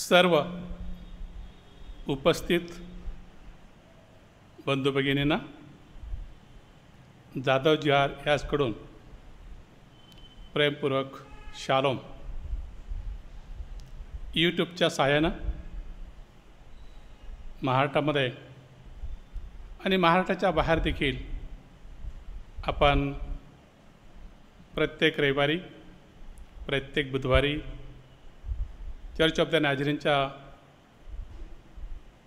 सर्व उपस्थित बंधू भगिनींना जाधव जिहार याचकडून प्रेमपूर्वक शालोम यूट्यूबच्या सहाय्यानं महाराष्ट्रामध्ये आणि महाराष्ट्राच्या बाहेर देखील आपण प्रत्येक रविवारी प्रत्येक बुधवारी चर्च ऑफ द नॅजरींच्या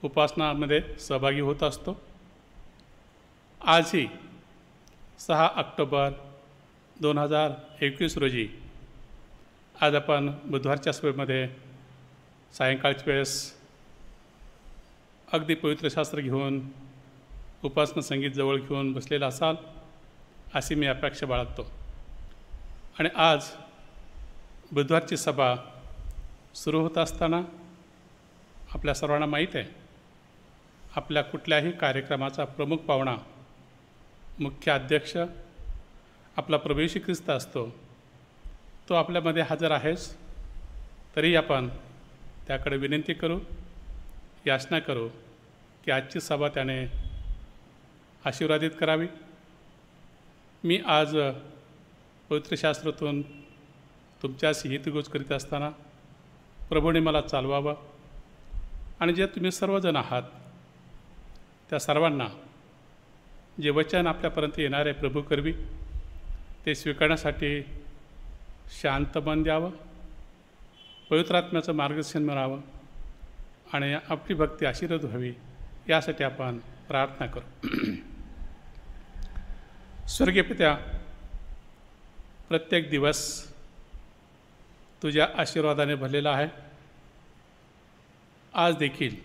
उपासनामध्ये सहभागी होत असतो आजही सहा ऑक्टोबर दोन हजार एकवीस रोजी आज आपण बुधवारच्या सभेमध्ये सायंकाळच्या वेळेस अगदी पवित्र शास्त्र घेऊन उपासना संगीत जवळ घेऊन बसलेला असाल अशी मी अपेक्षा बाळगतो आणि आज बुधवारची सभा सुरू होत असताना आपल्या सर्वांना माहीत आहे आपल्या कुठल्याही कार्यक्रमाचा प्रमुख पाहुणा मुख्य अध्यक्ष आपला प्रवेशी ख्रिस्त असतो तो आपल्यामध्ये हजर आहेस तरी आपण त्याकडे विनंती करू याचना करू की आजची सभा त्याने आशीर्वादित करावी मी आज पवित्रशास्त्रातून तुमच्याशी हितगुज करीत असताना प्रभूने मला चालवावं आणि जे तुम्ही सर्वजण आहात त्या सर्वांना जे वचन आपल्यापर्यंत येणार आहे प्रभू करवी ते स्वीकारण्यासाठी शांत मन द्यावं पवित्रात्म्याचं मार्गदर्शन मिळावं आणि आपली भक्ती आशीर्वाद व्हावी यासाठी आपण प्रार्थना करू स्वर्गीय पित्या प्रत्येक दिवस तुझ्या आशीर्वादाने भरलेला आहे आज देखील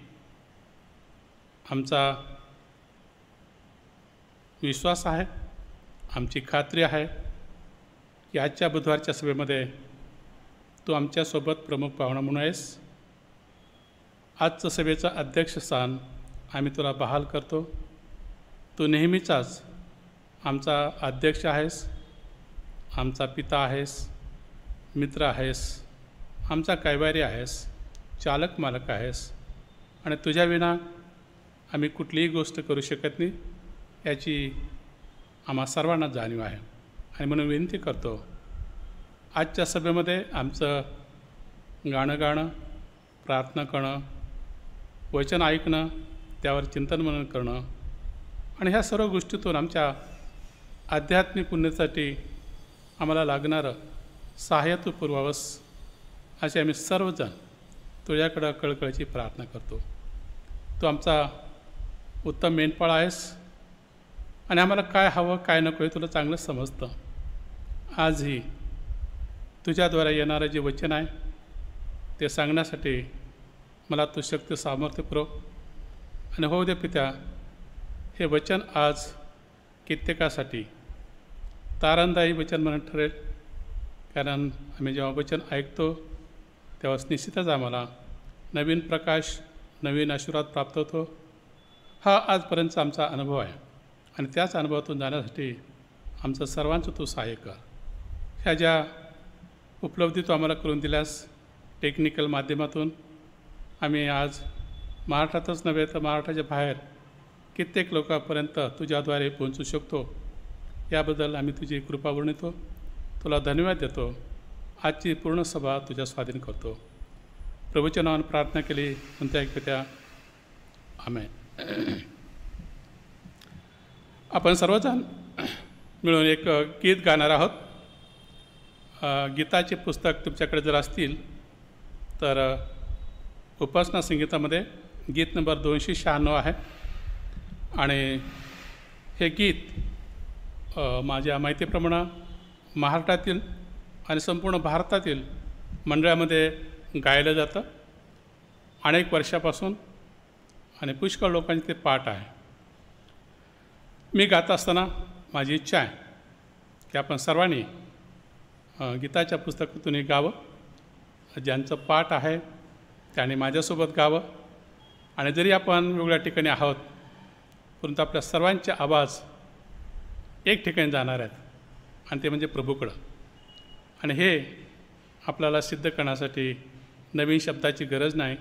आमचा विश्वास आहे आमची खात्री आहे की आजच्या बुधवारच्या सभेमध्ये तू आमच्यासोबत प्रमुख पाहुणा म्हणून आहेस आजचं सभेचं अध्यक्षस्थान आम्ही तुला बहाल करतो तू नेहमीचाच आमचा अध्यक्ष आहेस आमचा पिता आहेस मित्र आहेस आमचा कैवारी आहेस चालक मालक आहेस आणि तुझ्याविना आम्ही कुठलीही गोष्ट करू शकत नाही याची आम्हा सर्वांना जाणीव आहे आणि म्हणून विनंती करतो आजच्या सभेमध्ये आमचं गाणं गाणं प्रार्थना करणं वचन ऐकणं त्यावर चिंतन मनन करणं आणि ह्या सर्व गोष्टीतून आमच्या आध्यात्मिक उन्नतीसाठी आम्हाला लागणारं सहाय्य तू पुरवावस असे आम्ही सर्वजण तुझ्याकडं कळकळीची प्रार्थना करतो तू आमचा उत्तम मेंढपाळ आहेस आणि आम्हाला काय हवं काय नको हे तुला चांगलं समजतं आजही तुझ्याद्वारे येणारं जे वचन आहे ते सांगण्यासाठी मला तू शक्ती सामर्थ्य पुरव आणि हो दे पित्या हे वचन आज कित्येकासाठी तारणदायी वचन म्हणून ठरेल कारण आम्ही जेव्हा वचन ऐकतो तेव्हाच निश्चितच आम्हाला नवीन प्रकाश नवीन आशीर्वाद प्राप्त होतो हा आजपर्यंतचा आमचा अनुभव आहे आणि त्याच अनुभवातून जाण्यासाठी आमचं सर्वांचं तू सहाय्य कर ह्या ज्या उपलब्धी तू आम्हाला करून दिल्यास टेक्निकल माध्यमातून आम्ही आज महाराष्ट्रातच नव्हे तर महाराष्ट्राच्या बाहेर कित्येक लोकांपर्यंत तुझ्याद्वारे पोहोचू शकतो याबद्दल आम्ही तुझी कृपा वर्णितो तुला धन्यवाद देतो आजची पूर्ण सभा तुझ्या स्वाधीन करतो प्रभूच्या नावाने प्रार्थना केली कोणत्या ऐकत्या आम्ही आपण सर्वजण मिळून एक गीत गाणार आहोत गीताचे पुस्तक तुमच्याकडे जर असतील तर उपासना संगीतामध्ये गीत नंबर दोनशे शहाण्णव आहे आणि हे गीत माझ्या माहितीप्रमाणे महाराष्ट्रातील आणि संपूर्ण भारतातील मंडळामध्ये गायलं जातं अनेक वर्षापासून आणि पुष्कळ लोकांचे ते पाठ आहे मी गात असताना माझी इच्छा आहे की आपण सर्वांनी गीताच्या पुस्तकातून गावं ज्यांचं पाठ आहे त्याने माझ्यासोबत गावं आणि जरी आपण वेगळ्या ठिकाणी आहोत परंतु आपल्या सर्वांचे आवाज एक ठिकाणी जाणार आहेत आणि ते म्हणजे प्रभूकडं आणि हे आपल्याला सिद्ध करण्यासाठी नवीन शब्दाची गरज नाही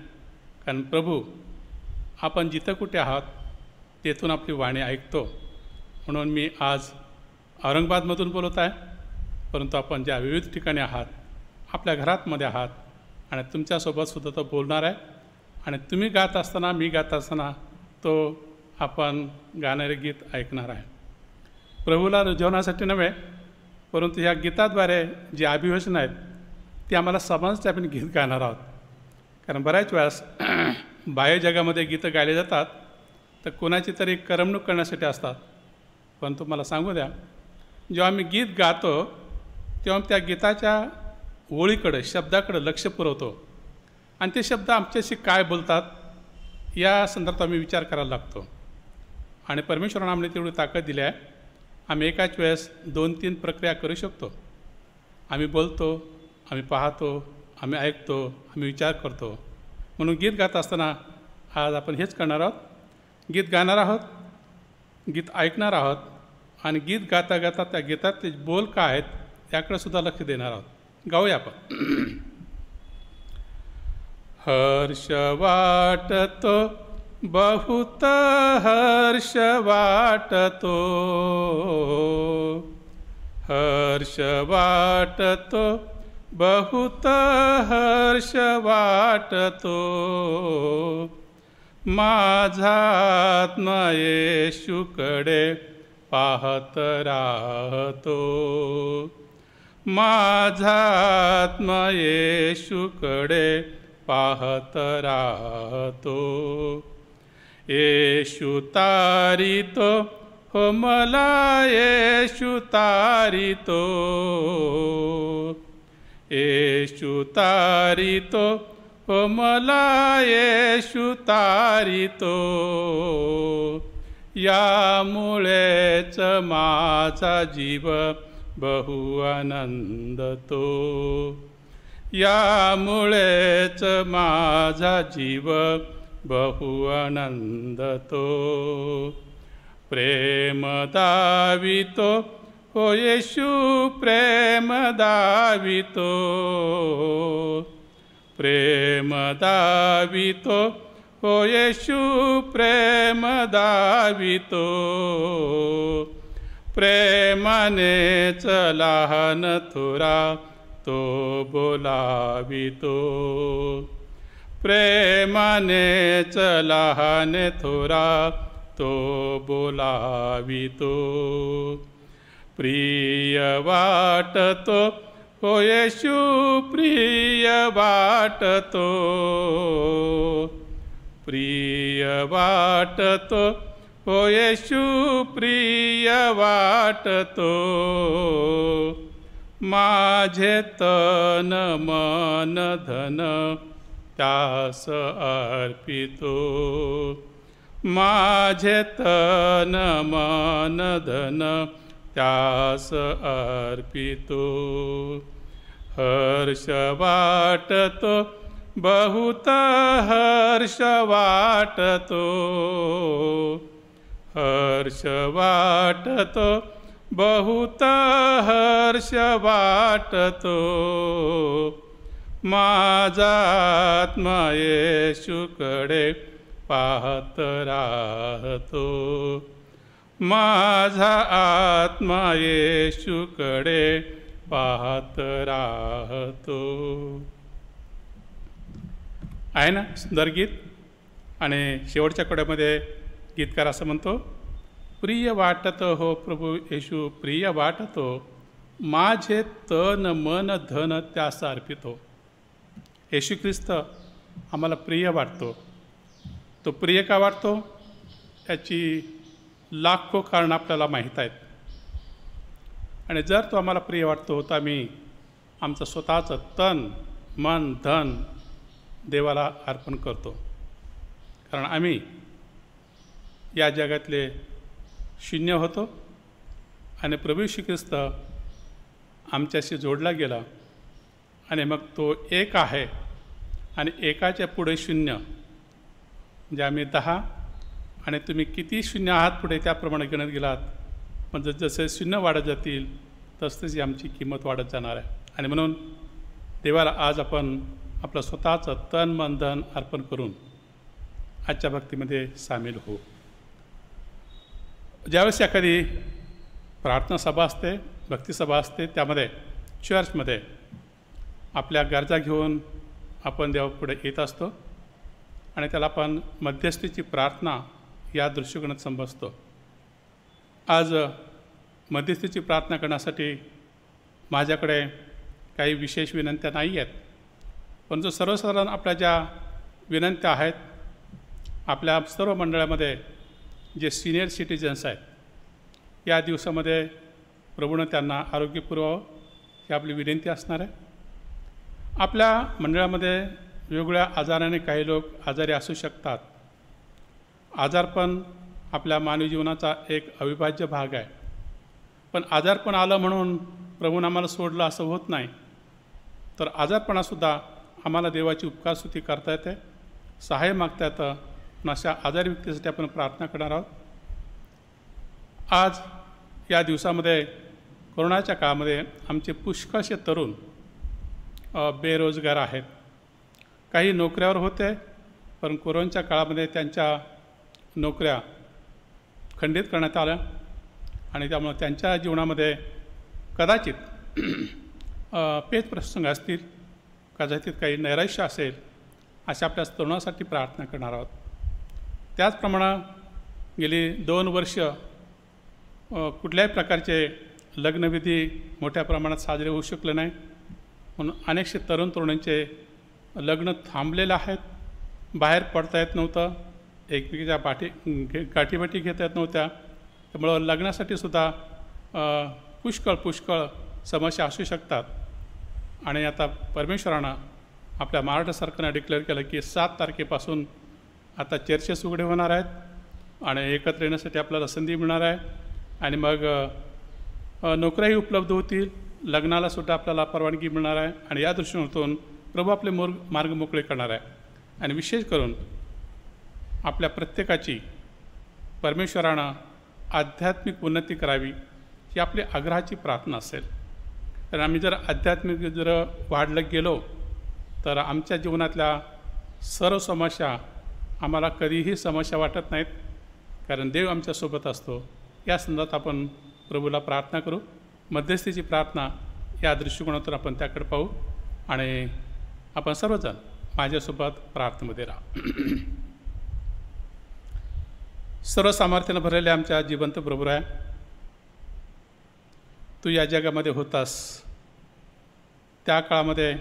कारण प्रभू आपण जिथं कुठे आहात तेथून आपली वाणी ऐकतो म्हणून मी आज औरंगाबादमधून बोलत आहे परंतु आपण ज्या विविध ठिकाणी आहात आपल्या घरातमध्ये आहात आणि तुमच्यासोबतसुद्धा तो बोलणार आहे आणि तुम्ही गात असताना मी गात असताना तो आपण गाणारे गीत ऐकणार आहे प्रभूला रुजवण्यासाठी नव्हे परंतु ह्या गीताद्वारे जे अभिवचन आहेत ते आम्हाला समाज आपण गीत गाणार आहोत कारण बऱ्याच वेळेस बाह्य जगामध्ये गीतं गायले जातात तर कोणाची तरी करमणूक करण्यासाठी असतात पण तुम्हाला सांगू द्या जेव्हा आम्ही गीत गातो तेव्हा त्या गीताच्या ओळीकडं शब्दाकडं लक्ष पुरवतो आणि ते शब्द आमच्याशी काय बोलतात या संदर्भात आम्ही विचार करायला लागतो आणि परमेश्वरानं आम्हाला तेवढी ताकद दिली आहे आम्ही एकाच वेळेस दोन तीन प्रक्रिया करू शकतो आम्ही बोलतो आम्ही पाहतो आम्ही ऐकतो आम्ही विचार करतो म्हणून गीत गात असताना आज आपण हेच करणार आहोत गीत गाणार आहोत गीत ऐकणार आहोत आणि गीत गाता गाता त्या ते बोल काय आहेत त्याकडे सुद्धा लक्ष देणार आहोत गाऊया आपण हर्ष वाटतो बहुत हर्ष वाटतो हर्ष वाटतो बहुत हर्ष वाटतो माझात्मये शुकडे पाहत राहतो माझात्मये शुकडे पाहत राहतो येशु तारितो हो मला येशु तारितो येशु तारितो हो मला येशु तारितो यामुळेच माझा जीव बहु आनंदतो मुळेच माझा जीव बहु आनंद तो प्रेमदावितो ओ येषु प्रेमदावितो प्रेमदावितो ओ प्रेमदावितो प्रेमने च लहानथुरा तो बोलावितो प्रेमाने चलाने थोरा तो तो प्रिय वाटतो होयेशु प्रिय वाटतो प्रिय वाटतो होयेशु प्रिय तो माझे तन मन धन त्यास अर्पितो माझे तन मन धन त्यास अर्पितो हर्ष वाटतो बहुत हर्ष वाटतो हर्ष वाटतो बहुत हर्ष वाटतो माझा येशूकडे पाहत राहतो माझा आत्मा येशूकडे पाहत राहतो आहे ना सुंदर गीत आणि शेवटच्या कड्यामध्ये गीतकार असं म्हणतो प्रिय वाटत हो प्रभू येशू प्रिय वाटतो माझे तन मन धन त्यास अर्पितो येशू ख्रिस्त आम्हाला प्रिय वाटतो तो प्रिय का वाटतो याची लाखो कारण आपल्याला माहीत आहेत आणि जर तो आम्हाला प्रिय वाटतो तर आम्ही आमचं स्वतःचं तन मन धन देवाला अर्पण करतो कारण आम्ही या जगातले शून्य होतो आणि प्रभू ख्रिस्त आमच्याशी जोडला गेला आणि मग तो एक आहे आणि एकाच्या पुढे शून्य म्हणजे आम्ही दहा आणि तुम्ही किती शून्य आहात पुढे त्याप्रमाणे गणत गेलात म्हणजे जसे शून्य वाढत जातील तसतशी आमची किंमत वाढत जाणार आहे आणि म्हणून देवाला आज आपण आपलं स्वतःचं तन मन धन अर्पण करून आजच्या भक्तीमध्ये सामील होऊ ज्यावेळेस एखादी प्रार्थना सभा असते भक्तिसभा असते त्यामध्ये चर्चमध्ये आपल्या गरजा घेऊन आपण देवापुढे येत असतो आणि त्याला आपण मध्यस्थीची प्रार्थना या दृष्टिकोनात समजतो आज मध्यस्थीची प्रार्थना करण्यासाठी माझ्याकडे काही विशेष विनंत्या नाही आहेत पण जो सर्वसाधारण आपल्या ज्या विनंत्या आहेत आपल्या सर्व मंडळामध्ये जे सिनियर सिटिझन्स आहेत या दिवसामध्ये प्रभूनं त्यांना आरोग्य पुरवावं ही आपली विनंती असणार आहे आपल्या मंडळामध्ये वेगवेगळ्या आजाराने काही लोक आजारी असू शकतात आजारपण आपल्या मानवी जीवनाचा एक अविभाज्य भाग आहे पण आजारपण आलं म्हणून प्रभून आम्हाला सोडलं असं होत नाही तर आजारपणासुद्धा आम्हाला देवाची उपकारस्तुती करता येते सहाय्य मागता येतं पण अशा आजारी व्यक्तीसाठी आपण प्रार्थना करणार आहोत आज या दिवसामध्ये कोरोनाच्या काळामध्ये आमचे पुष्कळसे तरुण बेरोजगार आहेत काही नोकऱ्यावर होते पण कोरोनाच्या काळामध्ये त्यांच्या नोकऱ्या खंडित करण्यात आल्या आणि त्यामुळं त्यांच्या जीवनामध्ये कदाचित पेच प्रसंग असतील कदाचित काही नैराश्य असेल अशा आपल्या तरुणासाठी प्रार्थना करणार आहोत त्याचप्रमाणे गेली दोन वर्ष कुठल्याही प्रकारचे लग्नविधी मोठ्या प्रमाणात साजरे होऊ शकले नाही म्हणून अनेकशे तरुण तरुणींचे लग्न थांबलेलं आहेत बाहेर पडता येत नव्हतं एकमेकीच्या पाठी घे गाठीबाठी घेता येत नव्हत्या त्यामुळं लग्नासाठी सुद्धा पुष्कळ पुष्कळ समस्या असू शकतात आणि आता परमेश्वरानं आपल्या महाराष्ट्र सरकारनं डिक्लेअर केलं की सात तारखेपासून आता चर्चेस उघडे होणार आहेत आणि एकत्र येण्यासाठी आपल्याला संधी मिळणार आहे आणि मग नोकऱ्याही उपलब्ध होतील लग्नाला सुद्धा आपल्याला परवानगी मिळणार आहे आणि या दृष्टीकोनातून प्रभू आपले मोर मार्ग मोकळे करणार आहे आणि विशेष करून आपल्या प्रत्येकाची परमेश्वरानं आध्यात्मिक उन्नती करावी ही आपली आग्रहाची प्रार्थना असेल कारण आम्ही जर आध्यात्मिक जर वाढलं गेलो तर आमच्या जीवनातल्या सर्व समस्या आम्हाला कधीही समस्या वाटत नाहीत कारण देव आमच्यासोबत असतो या संदर्भात आपण प्रभूला प्रार्थना करू मध्यस्थीची प्रार्थना या दृष्टिकोनातून आपण त्याकडे पाहू आणि आपण सर्वजण माझ्यासोबत प्रार्थनेमध्ये राहा सर्व सामर्थ्यानं भरलेल्या आमच्या जिवंत बरोबर आहे तू या जगामध्ये होतास त्या काळामध्ये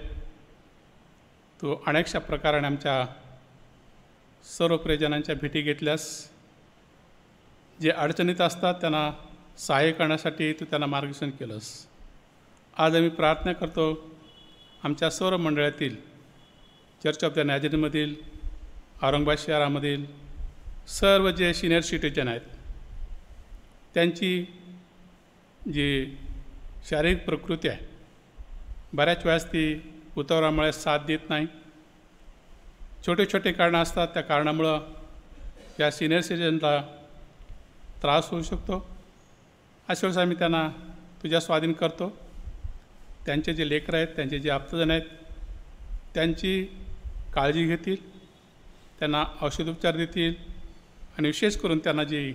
तू अनेकशा प्रकाराने आमच्या सर्व प्रियजनांच्या भेटी घेतल्यास जे अडचणीत असतात त्यांना सहाय्य करण्यासाठी तू त्यांना मार्गदर्शन केलंस आज आम्ही प्रार्थना करतो आमच्या सर्व मंडळातील चर्च ऑफ द नॅजरीमधील औरंगाबाद शहरामधील सर्व जे सिनियर सिटीजन आहेत त्यांची जी शारीरिक प्रकृती आहे बऱ्याच वेळेस ती उतावरामुळे साथ देत नाही छोटे छोटे कारणं असतात त्या कारणामुळं या सिनियर सिटीजनला त्रास होऊ शकतो अशा मी त्यांना तुझ्या स्वाधीन करतो त्यांचे जे लेकर आहेत त्यांचे जे आप्तजन आहेत त्यांची काळजी घेतील त्यांना औषधोपचार देतील आणि विशेष करून त्यांना जी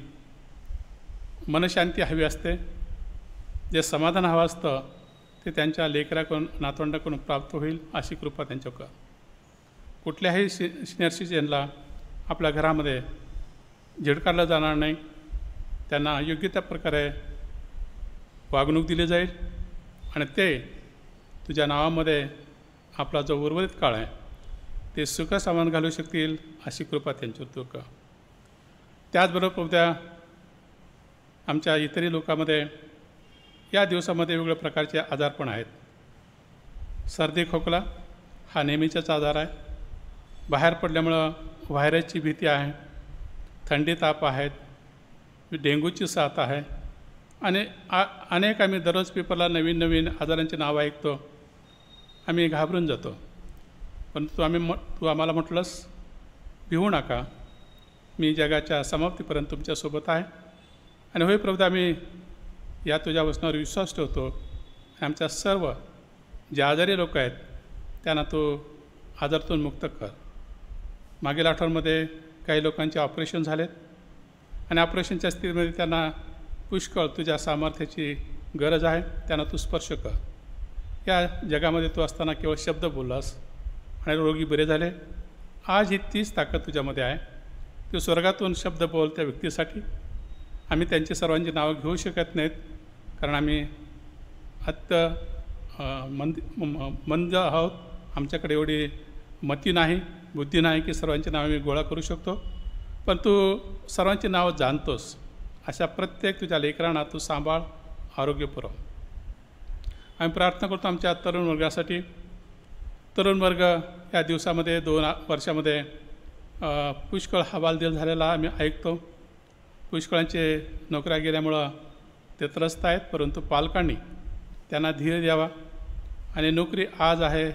मनशांती हवी असते जे समाधान हवं असतं ते त्यांच्या लेकराकडून नातवंडाकडून प्राप्त होईल अशी कृपा त्यांच्या कर कुठल्याही सि सिनियर सिटीजनला आपल्या घरामध्ये झिडकारलं जाणार नाही त्यांना योग्य त्या प्रकारे वागणूक दिली जाईल आणि ते तुझ्या नावामध्ये आपला जो उर्वरित काळ आहे ते सुख घालू शकतील अशी कृपा त्यांच्यावर तू त्याचबरोबर उद्या आमच्या इतरही लोकांमध्ये या दिवसामध्ये वेगवेगळ्या प्रकारचे आजार पण आहेत सर्दी खोकला हा नेहमीचाच आजार आहे बाहेर पडल्यामुळं व्हायरसची भीती आहे थंडी ताप आहेत डेंग्यूची साथ आहे आणि आ अनेक आम्ही दररोज पेपरला नवीन नवीन आजारांची नावं ऐकतो आम्ही घाबरून जातो पण तू आम्ही म तू आम्हाला म्हटलंस भिवू नका मी जगाच्या समाप्तीपर्यंत तुमच्यासोबत आहे आणि होय प्रभू आम्ही या तुझ्या वचनावर विश्वास ठेवतो आमच्या सर्व जे आजारी लोक आहेत त्यांना तो आजारतून मुक्त कर मागील आठवड्यामध्ये काही लोकांचे ऑपरेशन झालेत आणि ऑपरेशनच्या स्थितीमध्ये त्यांना पुष्कळ तुझ्या सामर्थ्याची गरज आहे त्यांना तू स्पर्श कर या जगामध्ये तू असताना केवळ शब्द बोललास आणि रोगी बरे झाले आज ही तीच ताकद तुझ्यामध्ये आहे तू स्वर्गातून शब्द बोल त्या व्यक्तीसाठी आम्ही त्यांची सर्वांची नावं घेऊ शकत नाहीत कारण आम्ही अत्त मंद मंद आहोत आमच्याकडे एवढी मती नाही बुद्धी नाही की सर्वांची नावं मी गोळा करू शकतो पण तू सर्वांची नावं जाणतोस अशा प्रत्येक तुझ्या लेकरांना तू सांभाळ आरोग्य आम्ही प्रार्थना करतो आमच्या तरुण वर्गासाठी तरुण वर्ग या दिवसामध्ये दोन वर्षामध्ये पुष्कळ हवालदिल झालेला आम्ही ऐकतो पुष्कळांचे नोकऱ्या गेल्यामुळं ते त्रस्त आहेत परंतु पालकांनी त्यांना धीर द्यावा आणि नोकरी आज आहे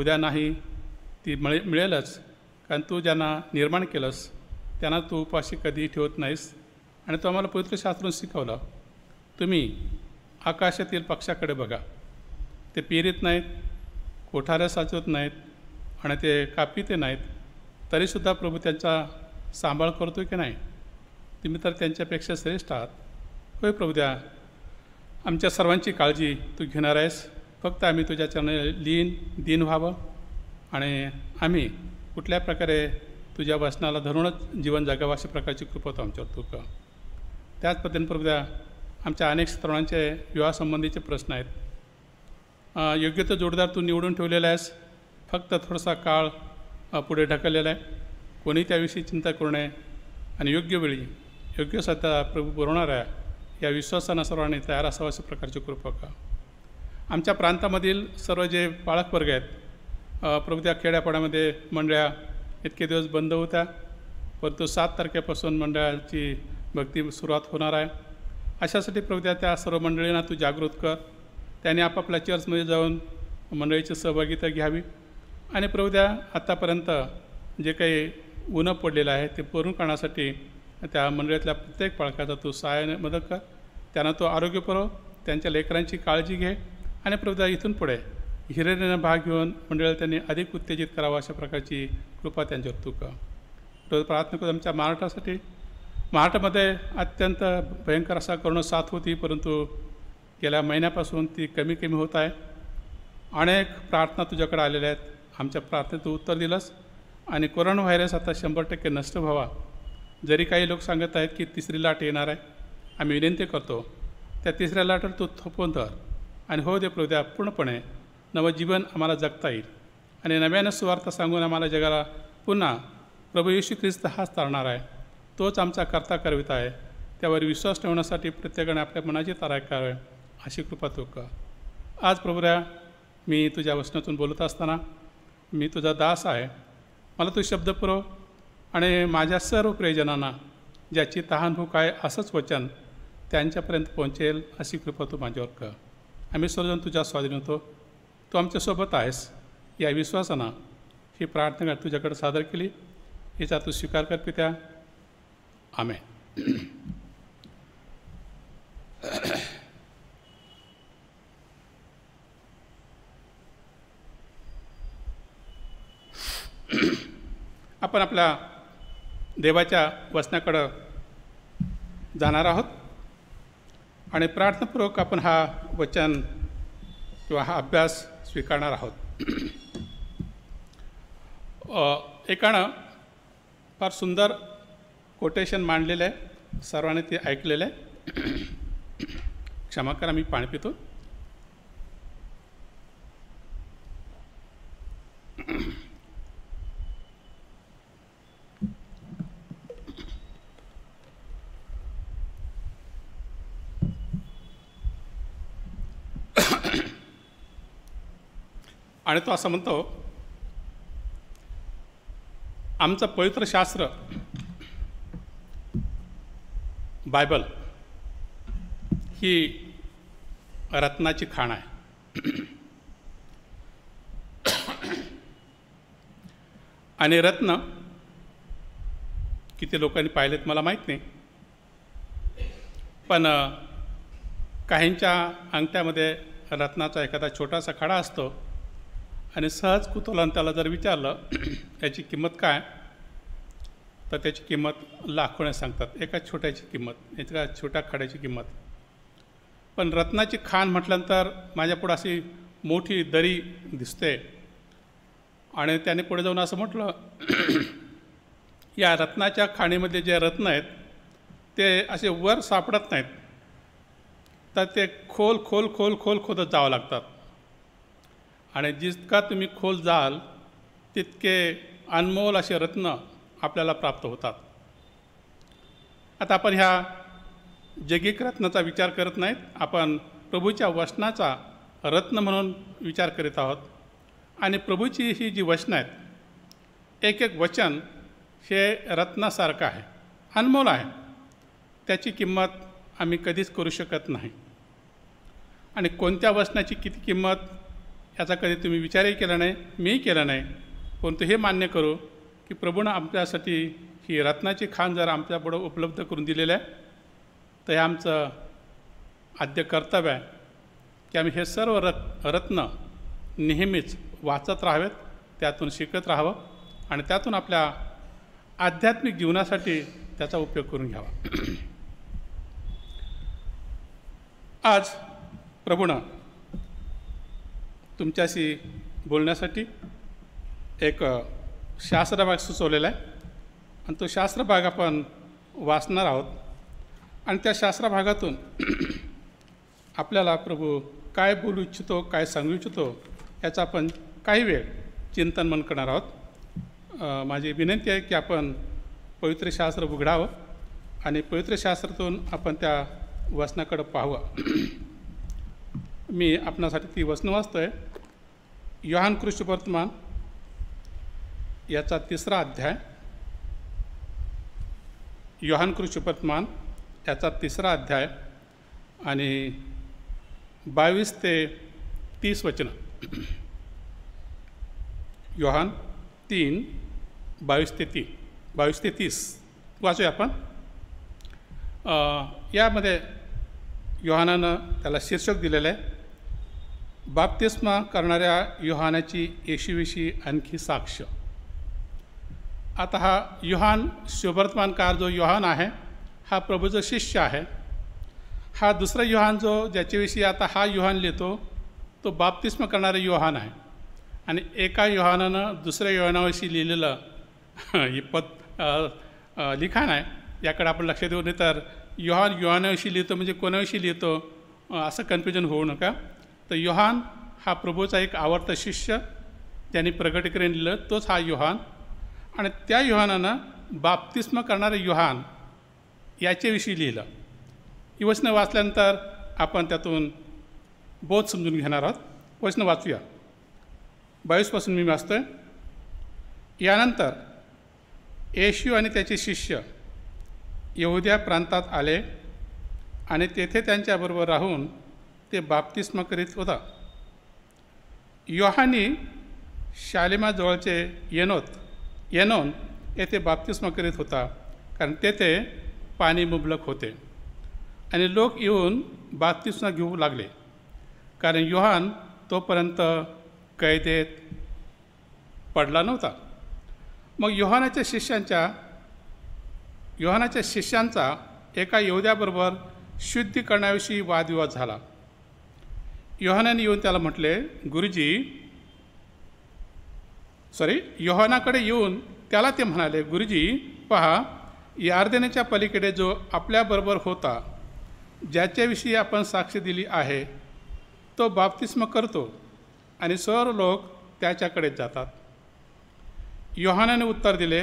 उद्या नाही ती मिळेलच कारण तू ज्यांना निर्माण केलंस त्यांना तू उपाशी कधी ठेवत नाहीस आणि तो आम्हाला पवित्र शास्त्रून शिकवला तुम्ही आकाशातील पक्षाकडे बघा ते पेरीत नाहीत कोठाऱ्या साचवत नाहीत आणि ते कापिते नाहीत तरीसुद्धा प्रभू त्यांचा सांभाळ करतो की नाही तुम्ही तर त्यांच्यापेक्षा श्रेष्ठ आहात होय प्रभू द्या आमच्या सर्वांची काळजी तू घेणार आहेस फक्त आम्ही तुझ्या चरणी लीन दीन व्हावं आणि आम्ही कुठल्या प्रकारे तुझ्या वचनाला धरूनच जीवन जगावं अशा प्रकारची कृपा तू आमच्यावर तू कर त्याच पद्धतीप्रमाणे आमच्या अनेक तरुणांचे विवाहासंबंधीचे प्रश्न आहेत योग्य तो जोडदार तू निवडून ठेवलेला आहेस फक्त थोडासा काळ पुढे ढकललेला आहे कोणी त्याविषयी चिंता करू नये आणि योग्य वेळी योग्य सध्या प्रभू पुरवणार आहे या विश्वासानं सर्वांनी तयार असावं अशा प्रकारची कृपा का आमच्या प्रांतामधील सर्व जे बाळकवर्ग आहेत प्रभू त्या खेड्यापाड्यामध्ये मंडळ्या इतके दिवस बंद होत्या परंतु सात तारखेपासून मंडळाची भक्ती सुरुवात होणार आहे अशासाठी प्रभू त्या सर्व मंडळींना तू जागृत कर त्याने आपापल्या चर्चमध्ये जाऊन मंडळीची सहभागिता घ्यावी आणि प्रभू आत्तापर्यंत जे काही ऊन पडलेलं आहे ते पूर्ण करण्यासाठी त्या मंडळीतल्या प्रत्येक पालकाचा तू सहाय्याने मदत कर त्यांना तो आरोग्य पुरव त्यांच्या लेकरांची काळजी घे आणि प्रभू इथून पुढे हिरेने भाग घेऊन मंडळीला त्यांनी अधिक उत्तेजित करावं अशा प्रकारची कृपा त्यांच्यावर तू कर प्रार्थना करतो आमच्या महाराष्ट्रासाठी महाराष्ट्रामध्ये अत्यंत भयंकर असा करोना साथ होती परंतु गेल्या महिन्यापासून ती कमी कमी होत आहे अनेक प्रार्थना तुझ्याकडे आलेल्या आहेत आमच्या प्रार्थनेत तू उत्तर दिलंस आणि कोरोना व्हायरस आता शंभर टक्के नष्ट व्हावा जरी काही लोक सांगत आहेत की तिसरी लाट येणार आहे आम्ही विनंती करतो त्या तिसऱ्या लाटेवर तू थोपून धर आणि हो दे प्रोद्या पूर्णपणे नवजीवन आम्हाला जगता येईल आणि नव्यानं सुवार्थ सांगून आम्हाला जगाला पुन्हा प्रभू येशू ख्रिस्त हाच तारणार आहे तोच आमचा करता करवित आहे त्यावर विश्वास ठेवण्यासाठी प्रत्येकाने आपल्या मनाची तारा करावे अशी कृपा तू कर आज प्रभुऱ्या मी तुझ्या वचनातून बोलत असताना मी तुझा दास आहे मला तू शब्द पुरव आणि माझ्या सर्व प्रियजनांना ज्याची भूक आहे असंच वचन त्यांच्यापर्यंत पोहोचेल अशी कृपा तू माझ्यावर कर आम्ही सर्वजण तुझ्या स्वाधीन होतो तू आमच्यासोबत आहेस या विश्वासानं ही प्रार्थना तुझ्याकडे सादर केली याचा तू स्वीकार कर त्या आम्ही आपण आपल्या देवाच्या वचनाकडं जाणार आहोत आणि प्रार्थनापूर्वक आपण हा वचन किंवा हा अभ्यास स्वीकारणार आहोत एकानं फार सुंदर कोटेशन मांडलेलं आहे सर्वांनी ते ऐकलेलं आहे क्षमा करा मी पाणी पितो आणि तो असं म्हणतो आमचं पवित्र शास्त्र बायबल ही रत्नाची खाण आहे आणि रत्न किती लोकांनी पाहिलेत मला माहीत नाही पण काहींच्या अंगठ्यामध्ये रत्नाचा एखादा छोटासा खडा असतो आणि सहज कुतूहलानं त्याला जर विचारलं त्याची किंमत काय तर त्याची किंमत लाखोने सांगतात एका छोट्याची किंमत एका छोट्या खड्याची किंमत पण रत्नाची खाण म्हटल्यानंतर माझ्यापुढं अशी मोठी दरी दिसते आणि त्याने पुढे जाऊन असं म्हटलं या रत्नाच्या खाणीमध्ये जे रत्न आहेत ते असे वर सापडत नाहीत तर ते खोल खोल खोल खोल खोदत जावं लागतात आणि जितका तुम्ही खोल जाल तितके अनमोल असे रत्न आपल्याला प्राप्त होतात आता आपण ह्या जगिक रत्नाचा विचार करत नाहीत आपण प्रभूच्या वचनाचा रत्न म्हणून विचार करीत आहोत आणि प्रभूची ही जी वचनं आहेत एक एक वचन हे रत्नासारखं आहे अनमोल आहे त्याची किंमत आम्ही कधीच करू शकत नाही आणि कोणत्या वचनाची किती किंमत याचा कधी तुम्ही विचारही केला नाही मीही केला नाही परंतु हे मान्य करू की प्रभूनं आमच्यासाठी ही रत्नाची खाण जर आमच्यापुढं उपलब्ध करून दिलेलं आहे तर हे आमचं आद्य कर्तव्य आहे की आम्ही हे सर्व रत् रत्न नेहमीच वाचत राहावेत त्यातून शिकत राहावं आणि त्यातून आपल्या आध्यात्मिक जीवनासाठी त्याचा उपयोग करून घ्यावा आज प्रभूनं तुमच्याशी बोलण्यासाठी एक शास्त्रभाग सुचवलेला आहे आणि तो शास्त्र भाग आपण वाचणार आहोत आणि त्या शास्त्र भागातून आपल्याला प्रभू काय बोलू इच्छितो काय सांगू इच्छितो याचा आपण काही वेळ चिंतन मन करणार आहोत माझी विनंती आहे की आपण पवित्र शास्त्र उघडावं आणि पवित्र शास्त्रातून आपण त्या वसनाकडं पाहावं मी आपणासाठी ती वसनं वाचतो आहे योहान कृष्ण वर्तमान याचा तिसरा अध्याय योहान कृषिपतमान याचा तिसरा अध्याय आणि बावीस ते तीस वचनं युहान तीन बावीस ते तीन बावीस ते तीस वाचूया आपण यामध्ये युहानानं त्याला शीर्षक दिलेलं आहे बाप्तिस्मा करणाऱ्या युहानाची येशीविषयी आणखी साक्ष आता हा युहान शिववर्तमानकार जो युहान आहे हा प्रभूचा शिष्य आहे हा दुसरा युहान जो ज्याच्याविषयी आता हा युहान लिहितो तो बाप्तिस्म करणारा युहान आहे आणि एका युहानानं दुसऱ्या युहानाविषयी लिहिलेलं ही पत लिखाण आहे याकडे आपण लक्ष देऊ नये तर युहान युहानाविषयी लिहितो म्हणजे कोणाविषयी लिहितो असं कन्फ्युजन होऊ नका तर युहान हा प्रभूचा एक आवडता शिष्य त्याने प्रगटीकरण लिहिलं तोच हा युहान आणि त्या युहानानं बाप्तिस्म करणारे युहान याच्याविषयी लिहिलं ही वचनं वाचल्यानंतर आपण त्यातून बोध समजून घेणार आहोत वचनं वाचूया बावीसपासून मी वाचतोय यानंतर येशू आणि त्याचे शिष्य येहुद्या प्रांतात आले आणि तेथे त्यांच्याबरोबर राहून ते बाप्तिस्म करीत होता योहानी शालिमाजवळचे येनोत येनोन येथे बाप्तिस्मा करीत होता कारण तेथे पाणी मुबलक होते आणि लोक येऊन बाप्तिस्मा घेऊ लागले कारण युहान तोपर्यंत कैदेत पडला नव्हता मग युहानाच्या शिष्यांच्या युहानाच्या शिष्यांचा एका शुद्धी शुद्धीकरणाविषयी वादविवाद झाला युहानाने येऊन त्याला म्हटले गुरुजी सॉरी योहानाकडे येऊन त्याला ते म्हणाले गुरुजी पहा यार्देनेच्या पलीकडे जो आपल्याबरोबर होता ज्याच्याविषयी आपण साक्ष दिली आहे तो बाप्तिस्म करतो आणि सर्व लोक त्याच्याकडे जातात योहानाने उत्तर दिले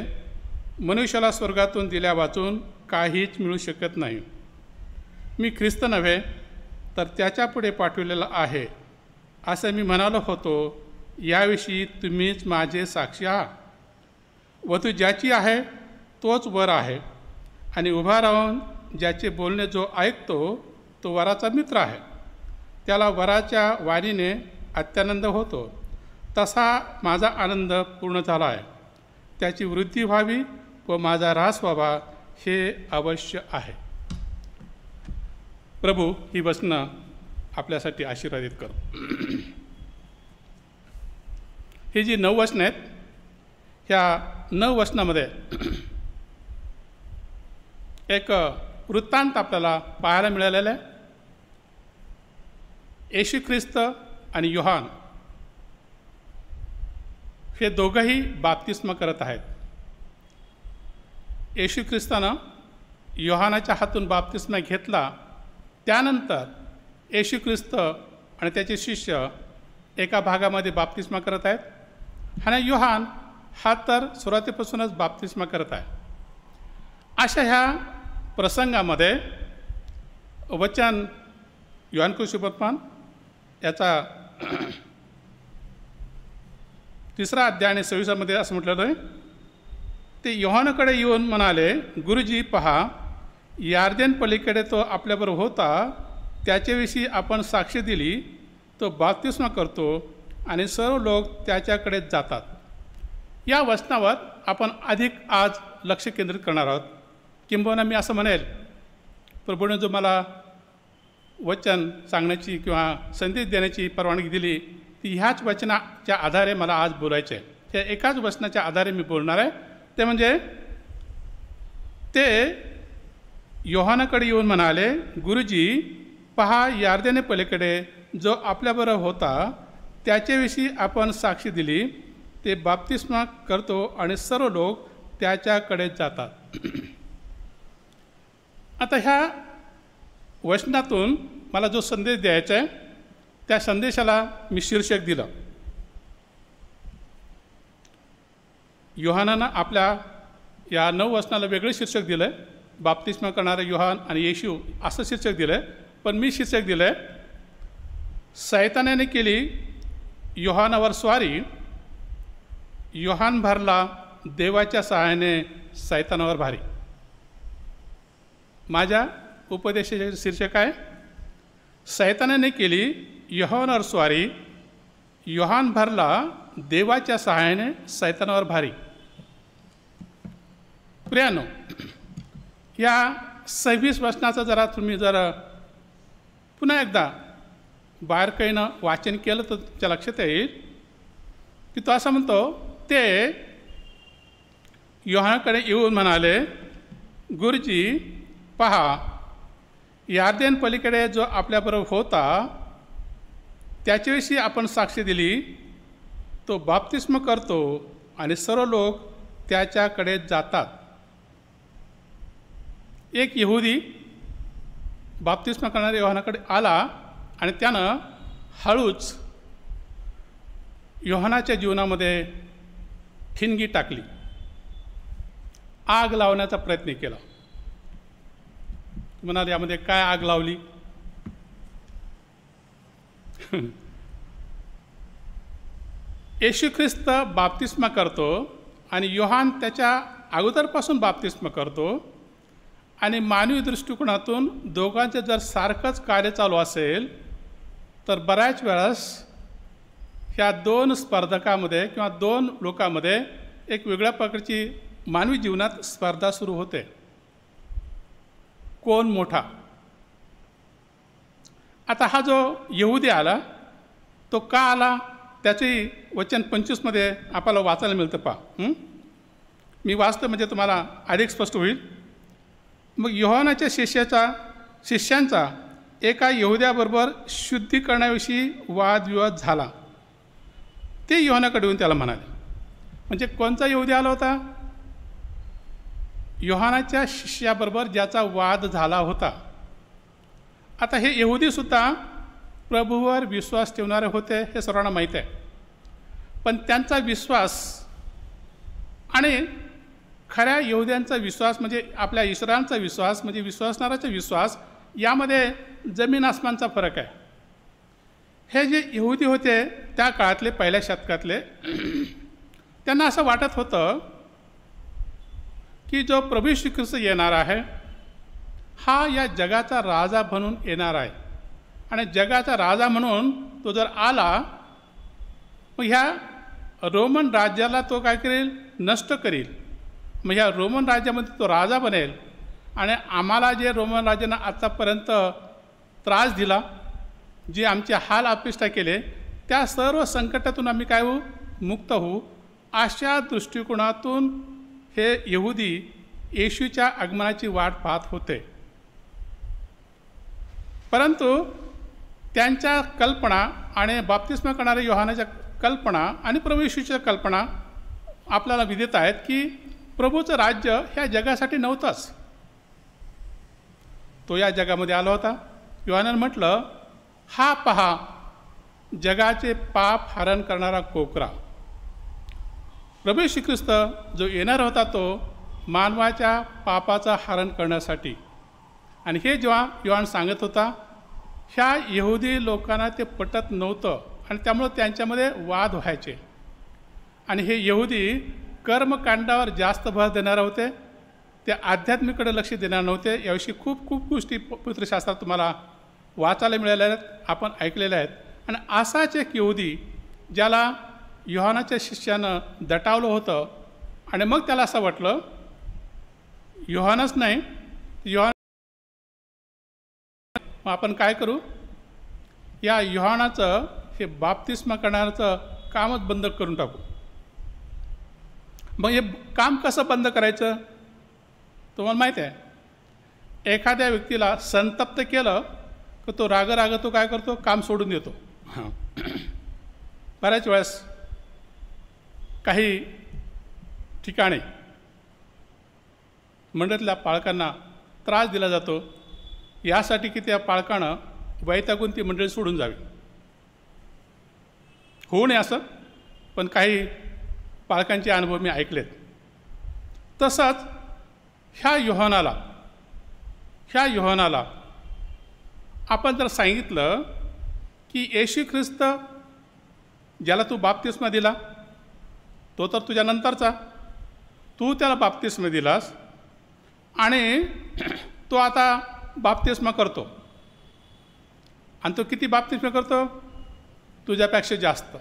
मनुष्याला स्वर्गातून दिल्या वाचून काहीच मिळू शकत नाही मी ख्रिस्त नव्हे तर त्याच्यापुढे पाठविलेला आहे असं मी म्हणालो होतो याविषयी तुम्हीच माझे साक्षी आहात तू ज्याची आहे तोच वर आहे आणि उभा राहून ज्याचे बोलणे जो ऐकतो तो वराचा मित्र आहे त्याला वराच्या वाणीने अत्यानंद होतो तसा माझा आनंद पूर्ण झाला आहे त्याची वृद्धी व्हावी व माझा रास व्हावा हे अवश्य आहे प्रभू ही बसणं आपल्यासाठी आशीर्वादित करू हे जी नऊ आहेत ह्या नऊ वचनामध्ये एक वृत्तांत आपल्याला पाहायला मिळालेला आहे येशू ख्रिस्त आणि युहान हे दोघंही बाप्तिस्म करत आहेत येशू ख्रिस्तानं युहानाच्या हातून बाप्तिस्मा घेतला त्यानंतर येशू ख्रिस्त आणि त्याचे शिष्य एका भागामध्ये बाप्तिस्मा करत आहेत आणि युहान हा तर सुरुवातीपासूनच बाप्तिस्मा करत आहे अशा ह्या प्रसंगामध्ये वचन युहानकू शुभतमान याचा तिसरा अध्याय आणि सव्वीसामध्ये असं म्हटलं आहे ते युहानकडे येऊन म्हणाले गुरुजी पहा यार्देन पलीकडे तो आपल्याबरोबर होता त्याच्याविषयी आपण साक्षी दिली तो बाप्तिस्मा करतो आणि सर्व लोक त्याच्याकडे जातात या वचनावर आपण अधिक आज लक्ष केंद्रित करणार आहोत किंबहुना मी असं म्हणेल प्रभूने जो मला वचन सांगण्याची किंवा संदेश देण्याची परवानगी दिली ती ह्याच वचनाच्या आधारे मला आज बोलायचे आहे त्या एकाच वचनाच्या आधारे मी बोलणार आहे ते म्हणजे ते योहानाकडे येऊन म्हणाले गुरुजी पहा यार्देने पलीकडे जो आपल्याबरोबर होता त्याच्याविषयी आपण साक्षी दिली ते बाप्तिस्मा करतो आणि सर्व लोक त्याच्याकडे जातात आता ह्या वचनातून मला जो संदेश द्यायचा आहे त्या संदेशाला मी शीर्षक दिलं युहानानं आपल्या या नऊ वचनाला वेगळं शीर्षक दिलं आहे बाप्तिस्मा करणारे युहान आणि येशू असं शीर्षक दिलं आहे पण मी शीर्षक दिलं आहे सैतानाने केली योहानावर स्वारी योहान भरला देवाच्या सहाय्याने सैतानावर भारी माझ्या उपदेशाचे शीर्षक आहे सैतानाने केली योहानावर स्वारी योहान भरला देवाच्या सहाय्याने सैतानावर भारी प्रियानो या सव्वीस वचनाचा जरा तुम्ही जर पुन्हा एकदा बारकाईनं वाचन केलं तर तुमच्या लक्षात येईल की तो असं म्हणतो ते युहानाकडे येऊन म्हणाले गुरुजी पहा यादेन पलीकडे जो आपल्याबरोबर होता त्याच्याविषयी आपण साक्षी दिली तो बाप्तिस्म करतो आणि सर्व लोक त्याच्याकडे जातात एक यहुदी बाप्तिस्म करणाऱ्या योहानाकडे आला आणि त्यानं हळूच योहानाच्या जीवनामध्ये ठिणगी टाकली आग लावण्याचा प्रयत्न केला म्हणाल यामध्ये काय आग लावली येशू ख्रिस्त बाप्तिस्मा करतो आणि योहान त्याच्या अगोदरपासून बाप्तिस्मा करतो आणि मानवी दृष्टिकोनातून दोघांचे जर सारखंच कार्य चालू असेल तर बऱ्याच वेळेस ह्या दोन स्पर्धकामध्ये किंवा दोन लोकांमध्ये एक वेगळ्या प्रकारची मानवी जीवनात स्पर्धा सुरू होते कोण मोठा आता हा जो यहुदी आला तो का आला त्याचंही वचन पंचवीसमध्ये आपल्याला वाचायला मिळतं पा मी वाचतो म्हणजे तुम्हाला अधिक स्पष्ट होईल मग योहानाच्या शिष्याचा शिष्यांचा एका यहुद्याबरोबर शुद्धीकरणाविषयी वादविवाद झाला ते योहानाकडे येऊन त्याला म्हणाले म्हणजे कोणता यहुदी आला होता योहानाच्या शिष्याबरोबर ज्याचा वाद झाला होता आता हे यहुदीसुद्धा प्रभूवर विश्वास ठेवणारे होते हे सर्वांना माहीत आहे पण त्यांचा विश्वास आणि खऱ्या यहुद्यांचा विश्वास म्हणजे आपल्या इसरांचा विश्वास म्हणजे विश्वासणाराचा विश्वास यामध्ये जमीन आसमानचा फरक आहे हे जे यहुदी होते त्या काळातले पहिल्या शतकातले त्यांना असं वाटत होतं की जो प्रभू श्रीकृष्ण येणार आहे हा या जगाचा राजा म्हणून येणार आहे आणि जगाचा राजा म्हणून तो जर आला मग ह्या रोमन राज्याला तो काय करेल नष्ट करील मग ह्या रोमन राज्यामध्ये तो राजा बनेल आणि आम्हाला जे रोमन राजेनं आत्तापर्यंत त्रास दिला जे आमचे हाल अपेष्टा केले त्या सर्व संकटातून आम्ही काय होऊ मुक्त होऊ अशा दृष्टिकोनातून हे यहुदी येशूच्या आगमनाची वाट पाहत होते परंतु त्यांच्या कल्पना आणि बाप्तिस्मा करणाऱ्या योहानाच्या कल्पना आणि प्रभू येशूच्या कल्पना आपल्याला विदित आहेत की प्रभूचं राज्य ह्या जगासाठी नव्हतंच तो या जगामध्ये आला होता योहानानं म्हटलं हा पहा जगाचे पाप हरण करणारा कोकरा प्रभू श्रीख्रिस्त जो येणार होता तो मानवाच्या पापाचं हरण करण्यासाठी आणि हे जेव्हा युवान सांगत होता ह्या यहुदी लोकांना ते पटत नव्हतं आणि त्यामुळं त्यांच्यामध्ये वाद व्हायचे आणि हे यहुदी कर्मकांडावर जास्त भर देणारे होते ते आध्यात्मिकडे लक्ष देणार नव्हते याविषयी खूप खूप गोष्टी पवित्रशास्त्रात तुम्हाला वाचायला मिळाल्या आहेत आपण ऐकलेल्या आहेत आणि असाच एक यहुदी ज्याला युहानाच्या शिष्यानं दटावलं होतं आणि मग त्याला असं वाटलं युहानच नाही युहान मग आपण काय करू या युहानाचं हे बाप्तिस्मा करणारचं कामच बंद करून टाकू मग हे काम कसं बंद करायचं तुम्हाला माहीत आहे एखाद्या व्यक्तीला संतप्त केलं की तो राग राग तो काय करतो काम सोडून देतो बऱ्याच वेळेस काही ठिकाणी मंडळातल्या पाळकांना त्रास दिला जातो यासाठी की त्या पाळकानं वैतागून ती मंडळी सोडून जावी होऊ नये असं पण काही पाळकांचे अनुभव मी ऐकलेत तसंच ह्या युहनाला ह्या युहनाला आपण जर सांगितलं की येशू ख्रिस्त ज्याला तू बाप्तिस्मा दिला तो तर तुझ्या नंतरचा तू त्याला बाप्तिस्मा दिलास आणि तो आता बाप्तिस्मा करतो आणि तो किती बाप्तिस्मा करतो तुझ्यापेक्षा जास्त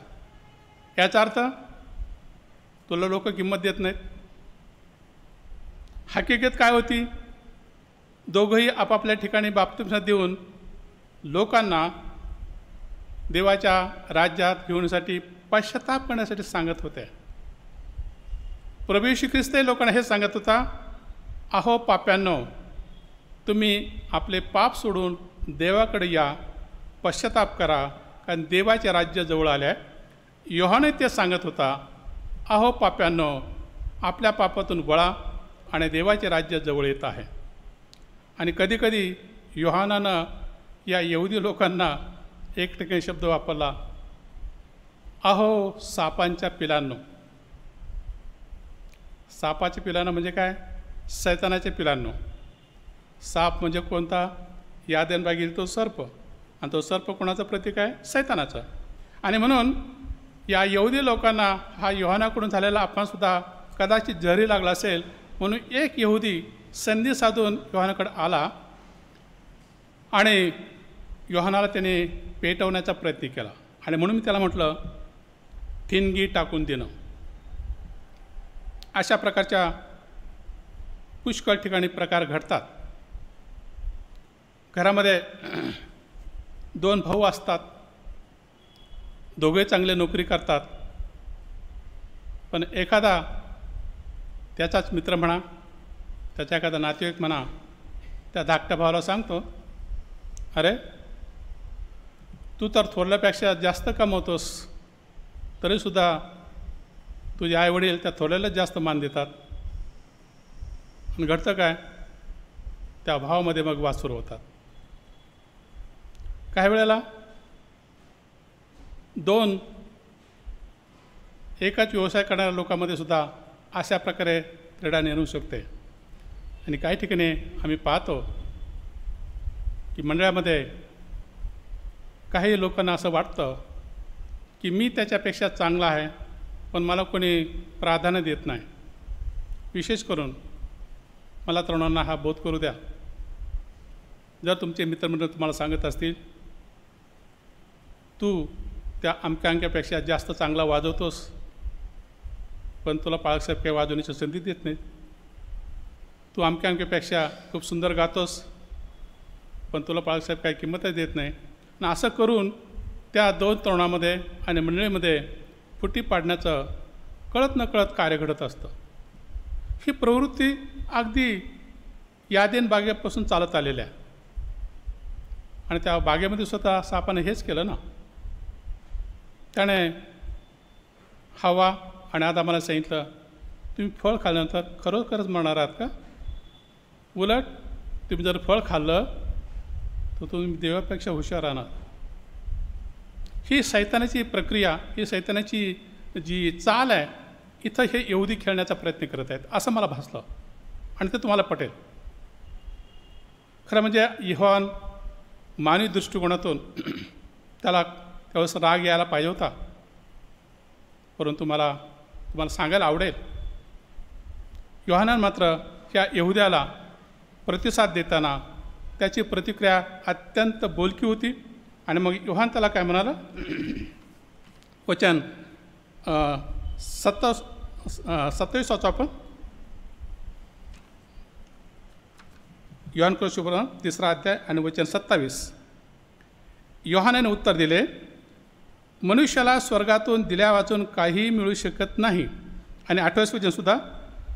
याचा अर्थ तुला लोक किंमत देत नाहीत हकीकत काय होती दोघंही आपापल्या ठिकाणी बाप्तिस्मा देऊन लोकांना देवाच्या राज्यात घेऊनसाठी पश्चाताप करण्यासाठी सांगत होत्या प्रभू ख्रिस्ते लोकांना हे सांगत होता अहो पाप्यांनो तुम्ही आपले पाप सोडून देवाकडे या पश्चाताप करा कारण देवाचे राज्य जवळ आल्या योहाने ते सांगत होता अहो पाप्यांनो आपल्या पापातून गोळा आणि देवाचे राज्य जवळ येत आहे आणि कधीकधी युहानानं या यहुदी लोकांना एक ठिकाणी शब्द वापरला अहो सापांच्या पिलांनो सापाच्या पिलानं म्हणजे काय सैतानाच्या पिलांनो साप म्हणजे कोणता यादनबागील तो सर्प आणि तो सर्प कोणाचं प्रतीक आहे सैतानाचा आणि म्हणून या यहुदी लोकांना हा युहानाकडून झालेला आपणसुद्धा कदाचित जरी लागला असेल म्हणून एक यहुदी संधी साधून योहानाकडे आला आणि योहानाला त्याने पेटवण्याचा प्रयत्न केला आणि म्हणून मी त्याला म्हटलं ठिणगी टाकून देणं अशा प्रकारच्या पुष्कळ ठिकाणी प्रकार घडतात घरामध्ये दोन भाऊ असतात दोघे चांगले नोकरी करतात पण एखादा त्याचाच मित्र म्हणा त्याच्या एखादा नातेवाईक म्हणा त्या धाकट्या भावाला सांगतो अरे तू तर थोरल्यापेक्षा जास्त कमवतोस तरीसुद्धा तुझे आईवडील त्या थोरल्यालाच जास्त मान देतात आणि घडतं काय त्या भावामध्ये मग वासूर होतात काही वेळेला दोन एकाच व्यवसाय करणाऱ्या लोकांमध्ये सुद्धा अशा प्रकारे क्रीडा नेऊ शकते आणि काही ठिकाणी आम्ही पाहतो की मंडळामध्ये काही लोकांना असं वाटतं की मी त्याच्यापेक्षा चांगला आहे पण मला कोणी प्राधान्य देत नाही विशेष करून मला तरुणांना हा बोध करू द्या जर तुमचे मित्रमंडळ तुम्हाला सांगत असतील तू त्या अमक्या अंक्यापेक्षा जास्त चांगला वाजवतोस पण तुला पाळकसाहेब काही वाजवण्याची संधी देत नाही तू आमक्या अमक्यापेक्षा खूप सुंदर गातोस पण तुला पाळकसाहेब काही किंमतही देत नाही आणि असं करून त्या दोन तरुणामध्ये आणि मंडळीमध्ये फुटी पाडण्याचं कळत न कळत कार्य घडत असतं ही प्रवृत्ती अगदी यादेन बागेपासून चालत आलेल्या आहे आणि त्या बागेमध्ये स्वतः सापाने हेच केलं ना त्याने हवा आणि आता मला सांगितलं तुम्ही फळ खाल्ल्यानंतर खरोखरच म्हणणार आहात का उलट तुम्ही जर फळ खाल्लं तर तुम्ही देवापेक्षा हुशार राहणार ही सैतानाची प्रक्रिया ही सैतानाची जी चाल आहे इथं हे येऊदी खेळण्याचा प्रयत्न करत आहेत असं मला भासलं आणि ते तुम्हाला पटेल खरं म्हणजे इहॉन मानवी दृष्टिकोनातून त्याला त्यावेळेस राग यायला पाहिजे होता परंतु मला तुम्हाला सांगायला आवडेल योहानान मात्र या येहुद्याला प्रतिसाद देताना त्याची प्रतिक्रिया अत्यंत बोलकी होती आणि मग योहान त्याला काय म्हणाला वचन सत्ता सत्तावीस वाचू आपण योहान कृष्ण तिसरा अध्याय आणि वचन सत्तावीस योहानाने उत्तर दिले मनुष्याला स्वर्गातून दिल्या वाचून काहीही मिळू शकत नाही आणि आठवस सुद्धा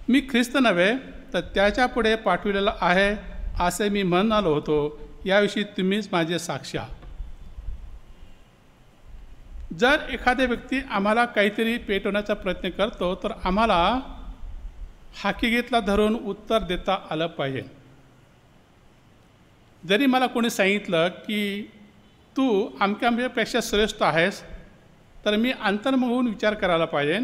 मी ख्रिस्त नव्हे तर त्याच्या पुढे पाठविलेलं आहे असे मी आलो होतो याविषयी तुम्हीच माझे साक्ष जर एखादा व्यक्ती आम्हाला काहीतरी पेटवण्याचा प्रयत्न करतो तर आम्हाला हाकीगीतला धरून उत्तर देता आलं पाहिजे जरी मला कोणी सांगितलं की तू आमच्या श्रेष्ठ आहेस तर मी होऊन विचार करायला पाहिजे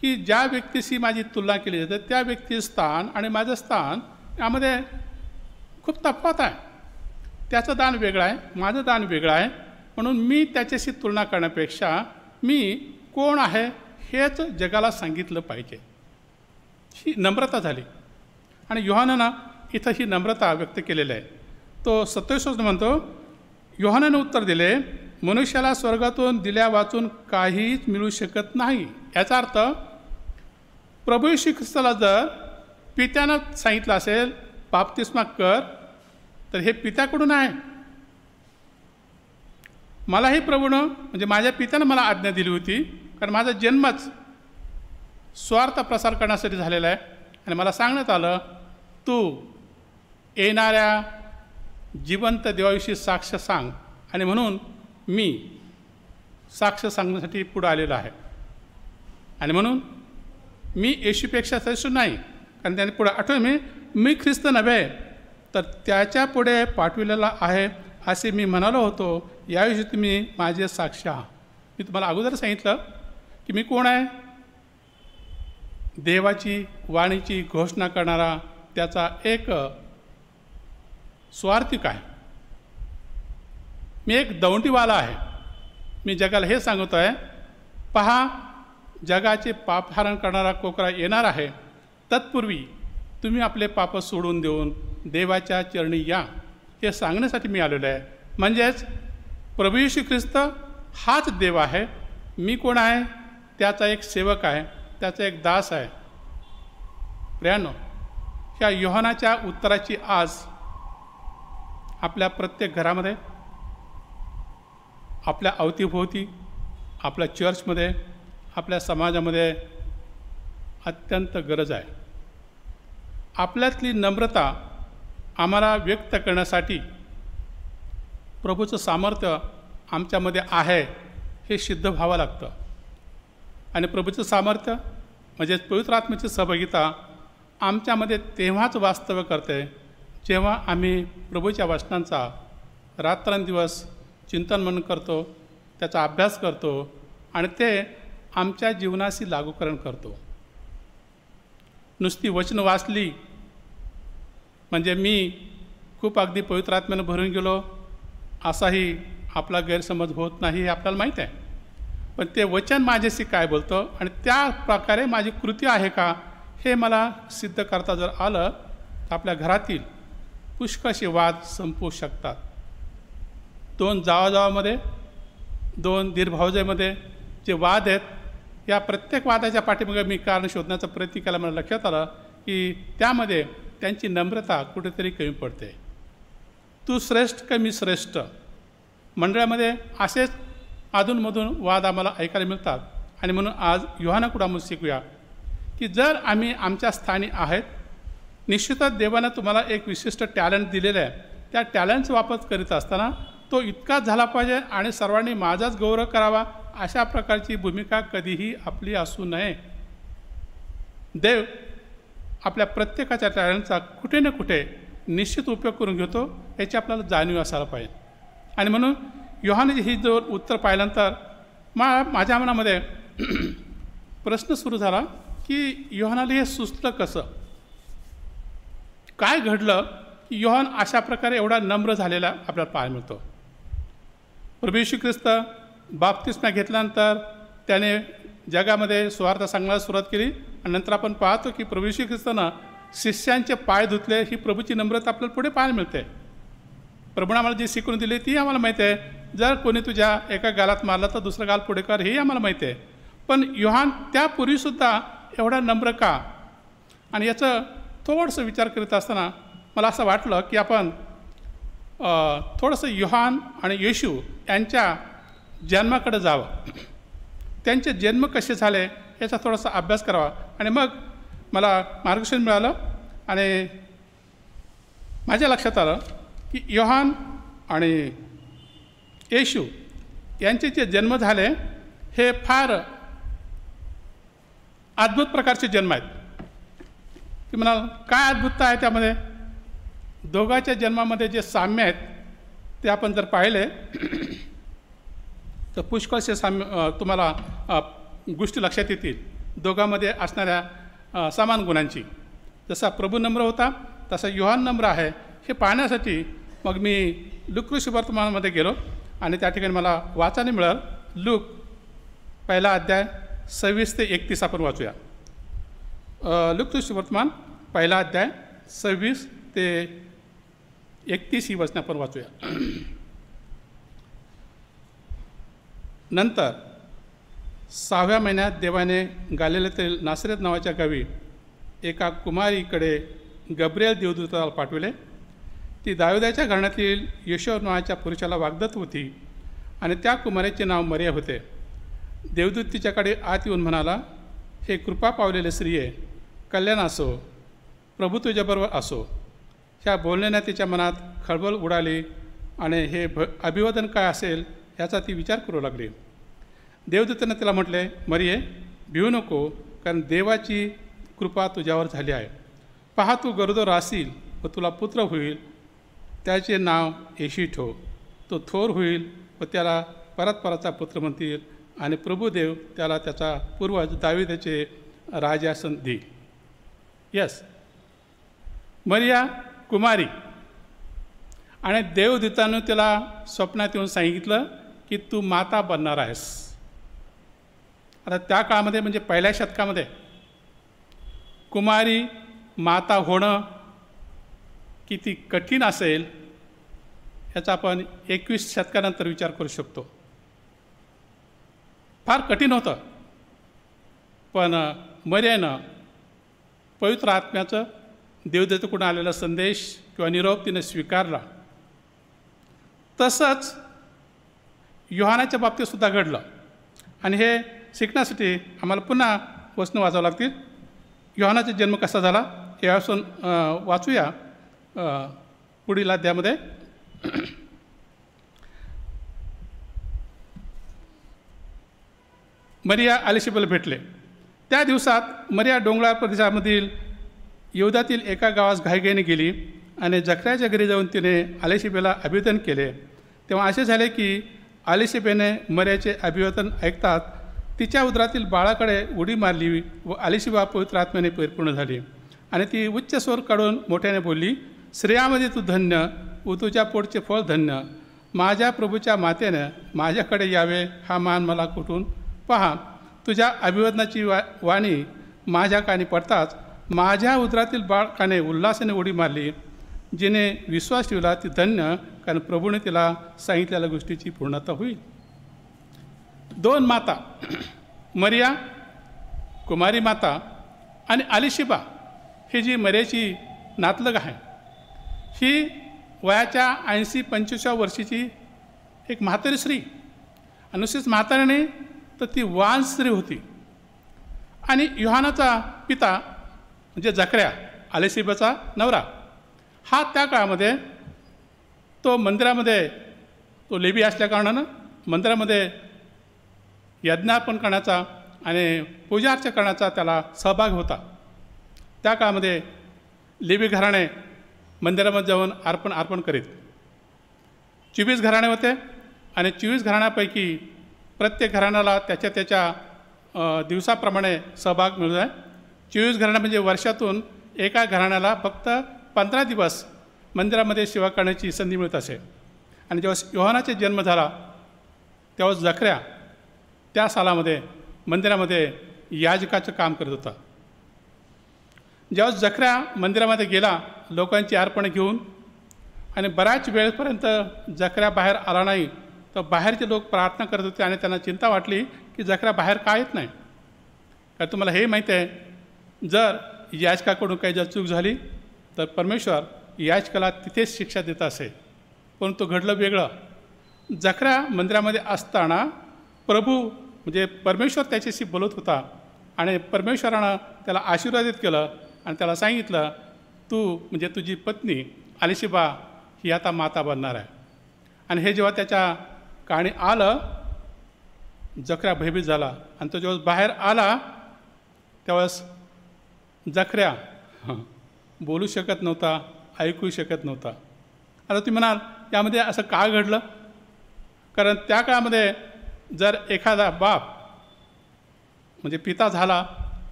की ज्या व्यक्तीशी माझी तुलना केली जाते त्या व्यक्तीचं स्थान आणि माझं स्थान यामध्ये खूप तफावत आहे त्याचं दान वेगळं आहे माझं दान वेगळं आहे म्हणून मी त्याच्याशी तुलना करण्यापेक्षा मी कोण आहे हेच जगाला सांगितलं पाहिजे ही नम्रता झाली आणि युहानानं इथं ही नम्रता व्यक्त केलेली आहे तो सत्तावीस म्हणतो युहानानं उत्तर दिले मनुष्याला स्वर्गातून दिल्या वाचून काहीच मिळू शकत नाही याचा अर्थ प्रभू श्री ख्रिस्ताला जर पित्यानं सांगितलं असेल बाप्तिस्मा कर तर हे पित्याकडून आहे मलाही प्रभूनं म्हणजे माझ्या पित्यानं मला आज्ञा दिली होती कारण माझा जन्मच स्वार्थ प्रसार करण्यासाठी झालेला आहे आणि मला सांगण्यात आलं तू येणाऱ्या जिवंत देवाविषयी साक्ष सांग आणि म्हणून मी साक्ष सांगण्यासाठी पुढं आलेलो आहे आणि म्हणून मी येशूपेक्षा श्रेष्ठ नाही कारण त्याने पुढे आठवे मी मी ख्रिस्त नव्हे तर त्याच्या पुढे पाठविलेला आहे असे मी म्हणालो होतो याविषयी तुम्ही माझे साक्ष आहात मी तुम्हाला अगोदर सांगितलं की मी कोण आहे देवाची वाणीची घोषणा करणारा त्याचा एक स्वार्थिक आहे मी एक दौंडीवाला आहे मी जगाला हे सांगतो आहे पहा जगाचे पापहारण करणारा कोकरा येणार आहे तत्पूर्वी तुम्ही आपले पाप सोडून देऊन देवाच्या चरणी या हे सांगण्यासाठी मी आलेलो आहे म्हणजेच प्रभू श्री ख्रिस्त हाच देव आहे मी कोण आहे त्याचा एक सेवक आहे त्याचा एक दास आहे प्रियानो ह्या योहानाच्या उत्तराची आज आपल्या प्रत्येक घरामध्ये आपल्या अवतीभोवती आपल्या चर्चमध्ये आपल्या समाजामध्ये अत्यंत गरज आहे आपल्यातली नम्रता आम्हाला व्यक्त करण्यासाठी प्रभूचं सामर्थ्य आमच्यामध्ये आहे हे सिद्ध व्हावं लागतं आणि प्रभूचं सामर्थ्य म्हणजेच पवित्र आत्म्याची सहभागिता आमच्यामध्ये तेव्हाच वास्तव्य करते जेव्हा आम्ही प्रभूच्या वाचनांचा रात्रंदिवस चिंतन मन करतो त्याचा अभ्यास करतो आणि ते आमच्या जीवनाशी लागूकरण करतो नुसती वचन वाचली म्हणजे मी खूप अगदी पवित्र आत्म्यानं भरून गेलो असाही आपला गैरसमज होत नाही हे आपल्याला माहीत आहे पण ते वचन माझ्याशी काय बोलतं आणि त्या प्रकारे माझी कृती आहे का हे मला सिद्ध करता जर आलं तर आपल्या घरातील पुष्कळशी वाद संपू शकतात दोन जावाजावामध्ये दोन दीर्भावजेमध्ये जे वाद आहेत या प्रत्येक वादाच्या पाठीमागे मी कारण शोधण्याचा प्रयत्न केला मला लक्षात आलं की त्यामध्ये त्यांची नम्रता कुठेतरी कमी पडते तू श्रेष्ठ का मी श्रेष्ठ मंडळामध्ये असेच अधूनमधून वाद आम्हाला ऐकायला मिळतात आणि म्हणून आज युहाना कुडामधून शिकूया की जर आम्ही आमच्या स्थानी आहेत निश्चितच देवानं तुम्हाला एक विशिष्ट टॅलेंट दिलेलं आहे त्या टॅलेंटचा वापर करीत असताना तो इतकाच झाला पाहिजे आणि सर्वांनी माझाच गौरव करावा अशा प्रकारची भूमिका कधीही आपली असू नये देव आपल्या प्रत्येकाच्या टॅलेंटचा कुठे ना कुठे निश्चित उपयोग करून घेतो याची आपल्याला जाणीव असायला पाहिजे आणि म्हणून युहान ही जो उत्तर पाहिल्यानंतर मा माझ्या मनामध्ये प्रश्न सुरू झाला की युहानाला हे सुचलं कसं काय घडलं की युहान अशा प्रकारे एवढा नम्र झालेला आपल्याला पाहायला मिळतो प्रभेशी ख्रिस्त बाप्तिस्म्या घेतल्यानंतर त्याने जगामध्ये स्वार्थ सांगण्यास सुरुवात केली आणि नंतर आपण पाहतो की प्रभेशी ख्रिस्तानं शिष्यांचे पाय धुतले ही प्रभूची नम्रता आपल्याला पुढे पाहायला मिळते प्रभूने आम्हाला जी शिकून दिली ती आम्हाला माहिती आहे जर कोणी तुझ्या एका गालात मारला तर दुसरा गाल पुढे कर हेही आम्हाला माहिती आहे पण युहान त्यापूर्वीसुद्धा एवढा नम्र का आणि याचं थोडंसं विचार करीत असताना मला असं वाटलं की आपण थोडंसं युहान आणि येशू यांच्या जन्माकडे जावं त्यांचे जन्म कसे झाले याचा थोडासा अभ्यास करावा आणि मग मला मार्गदर्शन मिळालं आणि माझ्या लक्षात आलं की योहान आणि येशू यांचे जे जन्म झाले हे फार अद्भुत प्रकारचे जन्म आहेत की म्हणाल काय अद्भुतता आहे त्यामध्ये दोघाच्या जन्मामध्ये जे साम्य आहेत ते आपण जर पाहिले तर पुष्कळसे साम्य तुम्हाला गोष्टी लक्षात येतील दोघांमध्ये असणाऱ्या समान गुणांची जसा प्रभू नम्र होता तसा युहान नम्र आहे हे पाहण्यासाठी मग मी लुकृष वर्तमानामध्ये गेलो आणि त्या ठिकाणी मला वाचायला मिळाल लुक पहिला अध्याय सव्वीस ते एकतीस आपण वाचूया लुकृष वर्तमान पहिला अध्याय सव्वीस ते एकतीस ही वचनं आपण वाचूया नंतर सहाव्या महिन्यात देवाने गालेल्यातील नासरेत नावाच्या गावी एका कुमारीकडे गब्रेल देवदूताला पाठविले ती दाविदाच्या घराण्यातील यशोर नावाच्या पुरुषाला वागदत होती आणि त्या कुमारीचे नाव मर्या होते देवदूत तिच्याकडे आत येऊन म्हणाला हे कृपा पावलेले स्त्रिये कल्याण असो प्रभू तुझ्याबरोबर असो ह्या बोलण्याने तिच्या मनात खळबळ उडाली आणि हे भ अभिवादन काय असेल याचा ती विचार करू लागली देवदत्तानं तिला म्हटले मरिये भिवू नको कारण देवाची कृपा तुझ्यावर झाली आहे पहा तू गरोदर असील व तुला पुत्र होईल त्याचे नाव येशी ठो तो थोर होईल व त्याला परत परतचा पुत्र म्हणतील आणि प्रभुदेव त्याला त्याचा पूर्वज दाविदाचे राजासन देईल यस मर्या कुमारी आणि देवदूतानं तिला स्वप्नात येऊन सांगितलं की तू माता बनणार आहेस आता त्या काळामध्ये म्हणजे पहिल्या शतकामध्ये कुमारी माता होणं किती कठीण असेल याचा आपण एकवीस शतकानंतर विचार करू शकतो फार कठीण होतं पण मर्यानं पवित्र आत्म्याचं देवदत्तकडून आलेला संदेश किंवा निरोप तिने स्वीकारला तसंच युहानाच्या सुद्धा घडलं आणि हे शिकण्यासाठी आम्हाला पुन्हा वचनं वाचावं लागतील युहानाचा जन्म कसा झाला हे असून वाचूया पुढील अध्यामध्ये मरिया आलिशिबल भेटले त्या दिवसात मरिया डोंगराळ प्रदेशामधील युद्धातील एका गावास घाईघाईने गेली आणि जखऱ्याच्या घरी जाऊन तिने आलेशिबेला अभिवादन केले तेव्हा असे झाले की आलिशिबेने मर्याचे अभिवादन ऐकतात तिच्या उदरातील बाळाकडे उडी मारली व आलिशिबा पवित्र आत्म्याने परिपूर्ण झाली आणि ती उच्च स्वर काढून मोठ्याने बोलली श्रेयामध्ये तू धन्य व तुझ्या पोटचे फळ धन्य माझ्या प्रभूच्या मातेनं माझ्याकडे यावे हा मान मला कुठून पहा तुझ्या अभिवादनाची वा वाणी माझ्या कानी पडताच माझ्या उदरातील बाळकाने काने उल्हासाने उडी मारली जिने विश्वास ठेवला ती धन्य कारण प्रभूने तिला सांगितलेल्या गोष्टीची पूर्णता होईल दोन माता मरिया कुमारी माता आणि आलिशिबा ही जी मर्याची नातलग आहे ही वयाच्या ऐंशी पंचवीसा वर्षीची एक म्हातारी स्त्री आणि नुसतीच म्हातारीने तर ती वान स्त्री होती आणि युहानाचा पिता म्हणजे जकऱ्या आलेसिबाचा नवरा हा त्या काळामध्ये तो मंदिरामध्ये तो लेबी असल्याकारणानं मंदिरामध्ये यज्ञार्पण करण्याचा आणि पूजा अर्चा करण्याचा त्याला सहभाग होता त्या काळामध्ये लेबी घराणे मंदिरामध्ये जाऊन अर्पण अर्पण करीत चोवीस घराणे होते आणि चोवीस घराण्यापैकी प्रत्येक घराण्याला त्याच्या त्याच्या दिवसाप्रमाणे सहभाग मिळू आहे चोवीस घराणं म्हणजे वर्षातून एका घराण्याला फक्त पंधरा दिवस मंदिरामध्ये सेवा करण्याची संधी मिळत असे आणि जेव्हा योहानाचा जन्म झाला तेव्हा जखऱ्या त्या सालामध्ये मंदिरामध्ये याजकाचं काम करत होता जेव्हा जखऱ्या मंदिरामध्ये गेला लोकांची अर्पण घेऊन आणि बऱ्याच वेळपर्यंत जखऱ्या बाहेर आला नाही तर बाहेरचे लोक प्रार्थना करत होते आणि त्यांना चिंता वाटली की जखऱ्या बाहेर का येत नाही कारण तुम्हाला हे माहीत आहे जर याचकाकडून काही जर चूक झाली तर परमेश्वर याचकाला तिथेच शिक्षा देत असे परंतु घडलं वेगळं जखरा मंदिरामध्ये असताना प्रभू म्हणजे परमेश्वर त्याच्याशी बोलत होता आणि परमेश्वरानं त्याला आशीर्वादित केलं आणि त्याला सांगितलं तू म्हणजे तुझी पत्नी आलिशिबा ही आता माता बनणार आहे आणि हे जेव्हा त्याच्या काणी आलं जखरा भयभीत झाला आणि तो जेव्हा बाहेर आला त्यावेळेस जखऱ्या बोलू शकत नव्हता ऐकू शकत नव्हता आता तुम्ही म्हणाल यामध्ये असं का घडलं कारण त्या काळामध्ये जर एखादा बाप म्हणजे पिता झाला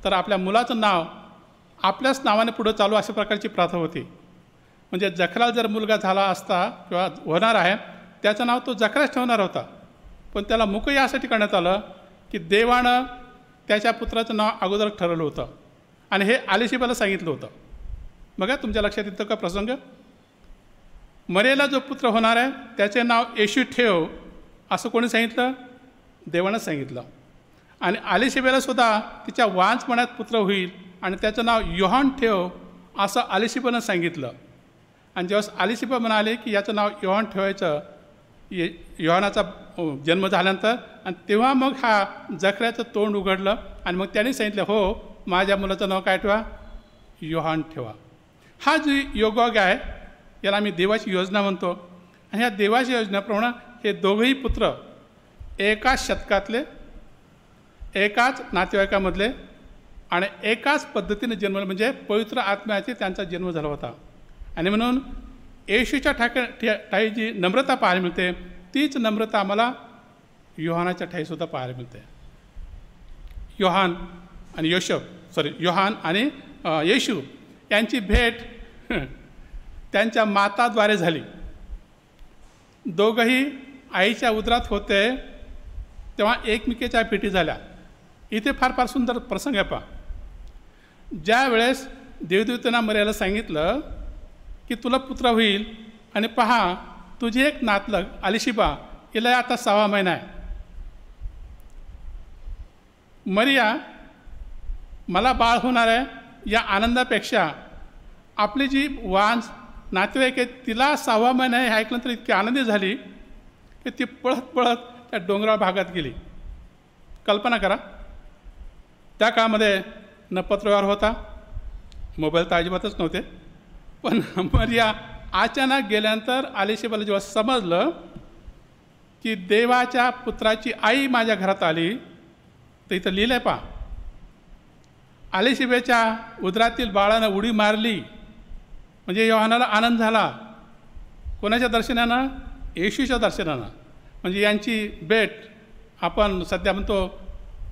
तर आपल्या मुलाचं नाव आपल्याच नावाने पुढं चालू अशा प्रकारची प्रथा होती म्हणजे जखरा जर मुलगा झाला असता किंवा होणार आहे त्याचं नाव तो जखराच ठेवणार होता पण त्याला मुक यासाठी करण्यात आलं की देवानं त्याच्या पुत्राचं नाव अगोदर ठरवलं होतं आणि हे आलिशिबाला सांगितलं होतं बघा तुमच्या लक्षात येतं का प्रसंग मरेला जो पुत्र होणार आहे त्याचे नाव येशू ठेव असं कोणी सांगितलं देवानं सांगितलं आणि आलिशिबेला सुद्धा तिच्या वांचपणात पुत्र होईल आणि त्याचं नाव योहान ठेव असं आलिशिबानं सांगितलं आणि जेव्हा आलिशिबा म्हणाले की याचं नाव योहान ठेवायचं ये योहानाचा जन्म झाल्यानंतर आणि तेव्हा मग हा जखऱ्याचं तोंड उघडलं आणि मग त्याने सांगितलं हो माझ्या मुलाचं नाव काय ठेवा योहान ठेवा हा जो योगायोग आहे याला आम्ही देवाची योजना म्हणतो आणि ह्या देवाची योजनाप्रमाणे हे दोघंही पुत्र एकाच शतकातले एकाच नातेवाईकामधले आणि एकाच पद्धतीने जन्मले म्हणजे पवित्र आत्म्याचे त्यांचा जन्म झाला होता आणि म्हणून येशूच्या ठाके ठाई जी नम्रता पाहायला मिळते तीच नम्रता आम्हाला युहानाच्या ठाईसुद्धा पाहायला मिळते युहान आणि योशप सॉरी योहान आणि येशू यांची भेट त्यांच्या माताद्वारे झाली दोघंही आईच्या उदरात होते तेव्हा एकमेकीच्या पेटी झाल्या इथे फार फार सुंदर प्रसंग आहे पा ज्या वेळेस देवदेवतेना मर्याला सांगितलं की तुला पुत्र होईल आणि पहा तुझी एक नातलग आलिशिबा हिला आता सहावा महिना आहे मरिया मला बाळ होणार आहे या आनंदापेक्षा आपली जी वांज नातेवाईक आहे तिला सहावा महिना हे ऐकलं इतकी आनंदी झाली की ती पळत पळत त्या डोंगराळ भागात गेली कल्पना करा त्या काळामध्ये न पत्रव्यवहार होता मोबाईल तर अजिबातच नव्हते पण मर्या अचानक गेल्यानंतर आलिशेबाला जेव्हा समजलं की देवाच्या पुत्राची आई माझ्या घरात आली तर इथं लिहिलं आहे पा आलेशिबेच्या उदरातील बाळानं उडी मारली म्हणजे योहानाला आनंद झाला कोणाच्या दर्शनानं येशूच्या दर्शनानं म्हणजे यांची भेट आपण सध्या म्हणतो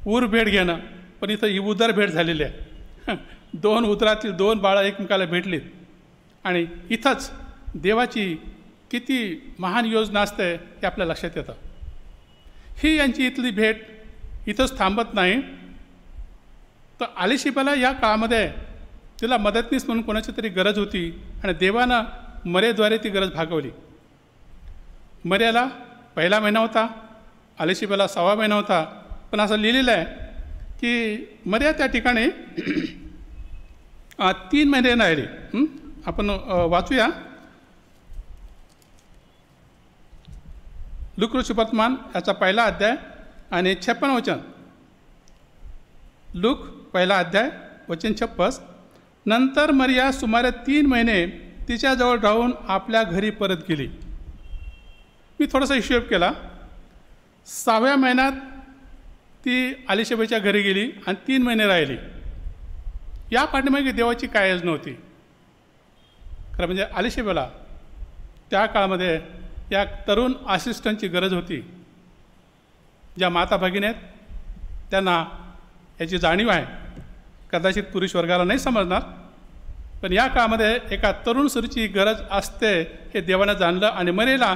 ऊर भेट घेणं पण इथं ही उदर भेट झालेली आहे दोन उदरातील दोन बाळं एकमेकाला भेटलीत आणि इथंच देवाची किती महान योजना असते हे आपल्या लक्षात येतं ही यांची इथली भेट इथंच थांबत नाही तर आलिशिबाला या काळामध्ये तिला मदतनीस म्हणून कोणाची तरी गरज होती आणि देवानं मरेद्वारे ती गरज भागवली मर्याला पहिला महिना होता आलिशिबाला सहावा महिना होता पण असं लिहिलेलं आहे की मर्या त्या ठिकाणी तीन महिने राहिली आपण वाचूया लुकृषी याचा पहिला अध्याय आणि छप्पन वचन लूक पहिला अध्याय वचन छप्पस नंतर मरिया सुमारे तीन महिने तिच्याजवळ राहून आपल्या घरी परत गेली मी थोडासा हिशोब केला सहाव्या महिन्यात ती आलिशेबाईच्या घरी गेली आणि तीन महिने राहिली या पाठीमागे देवाची काय योजना होती खरं म्हणजे आलिशेबाला त्या काळामध्ये या तरुण असिस्टंटची गरज होती ज्या माता भगिनी आहेत त्यांना याची जाणीव आहे कदाचित पुरुष वर्गाला नाही समजणार पण या काळामध्ये एका तरुण सुरीची गरज असते हे देवानं जाणलं आणि मरेला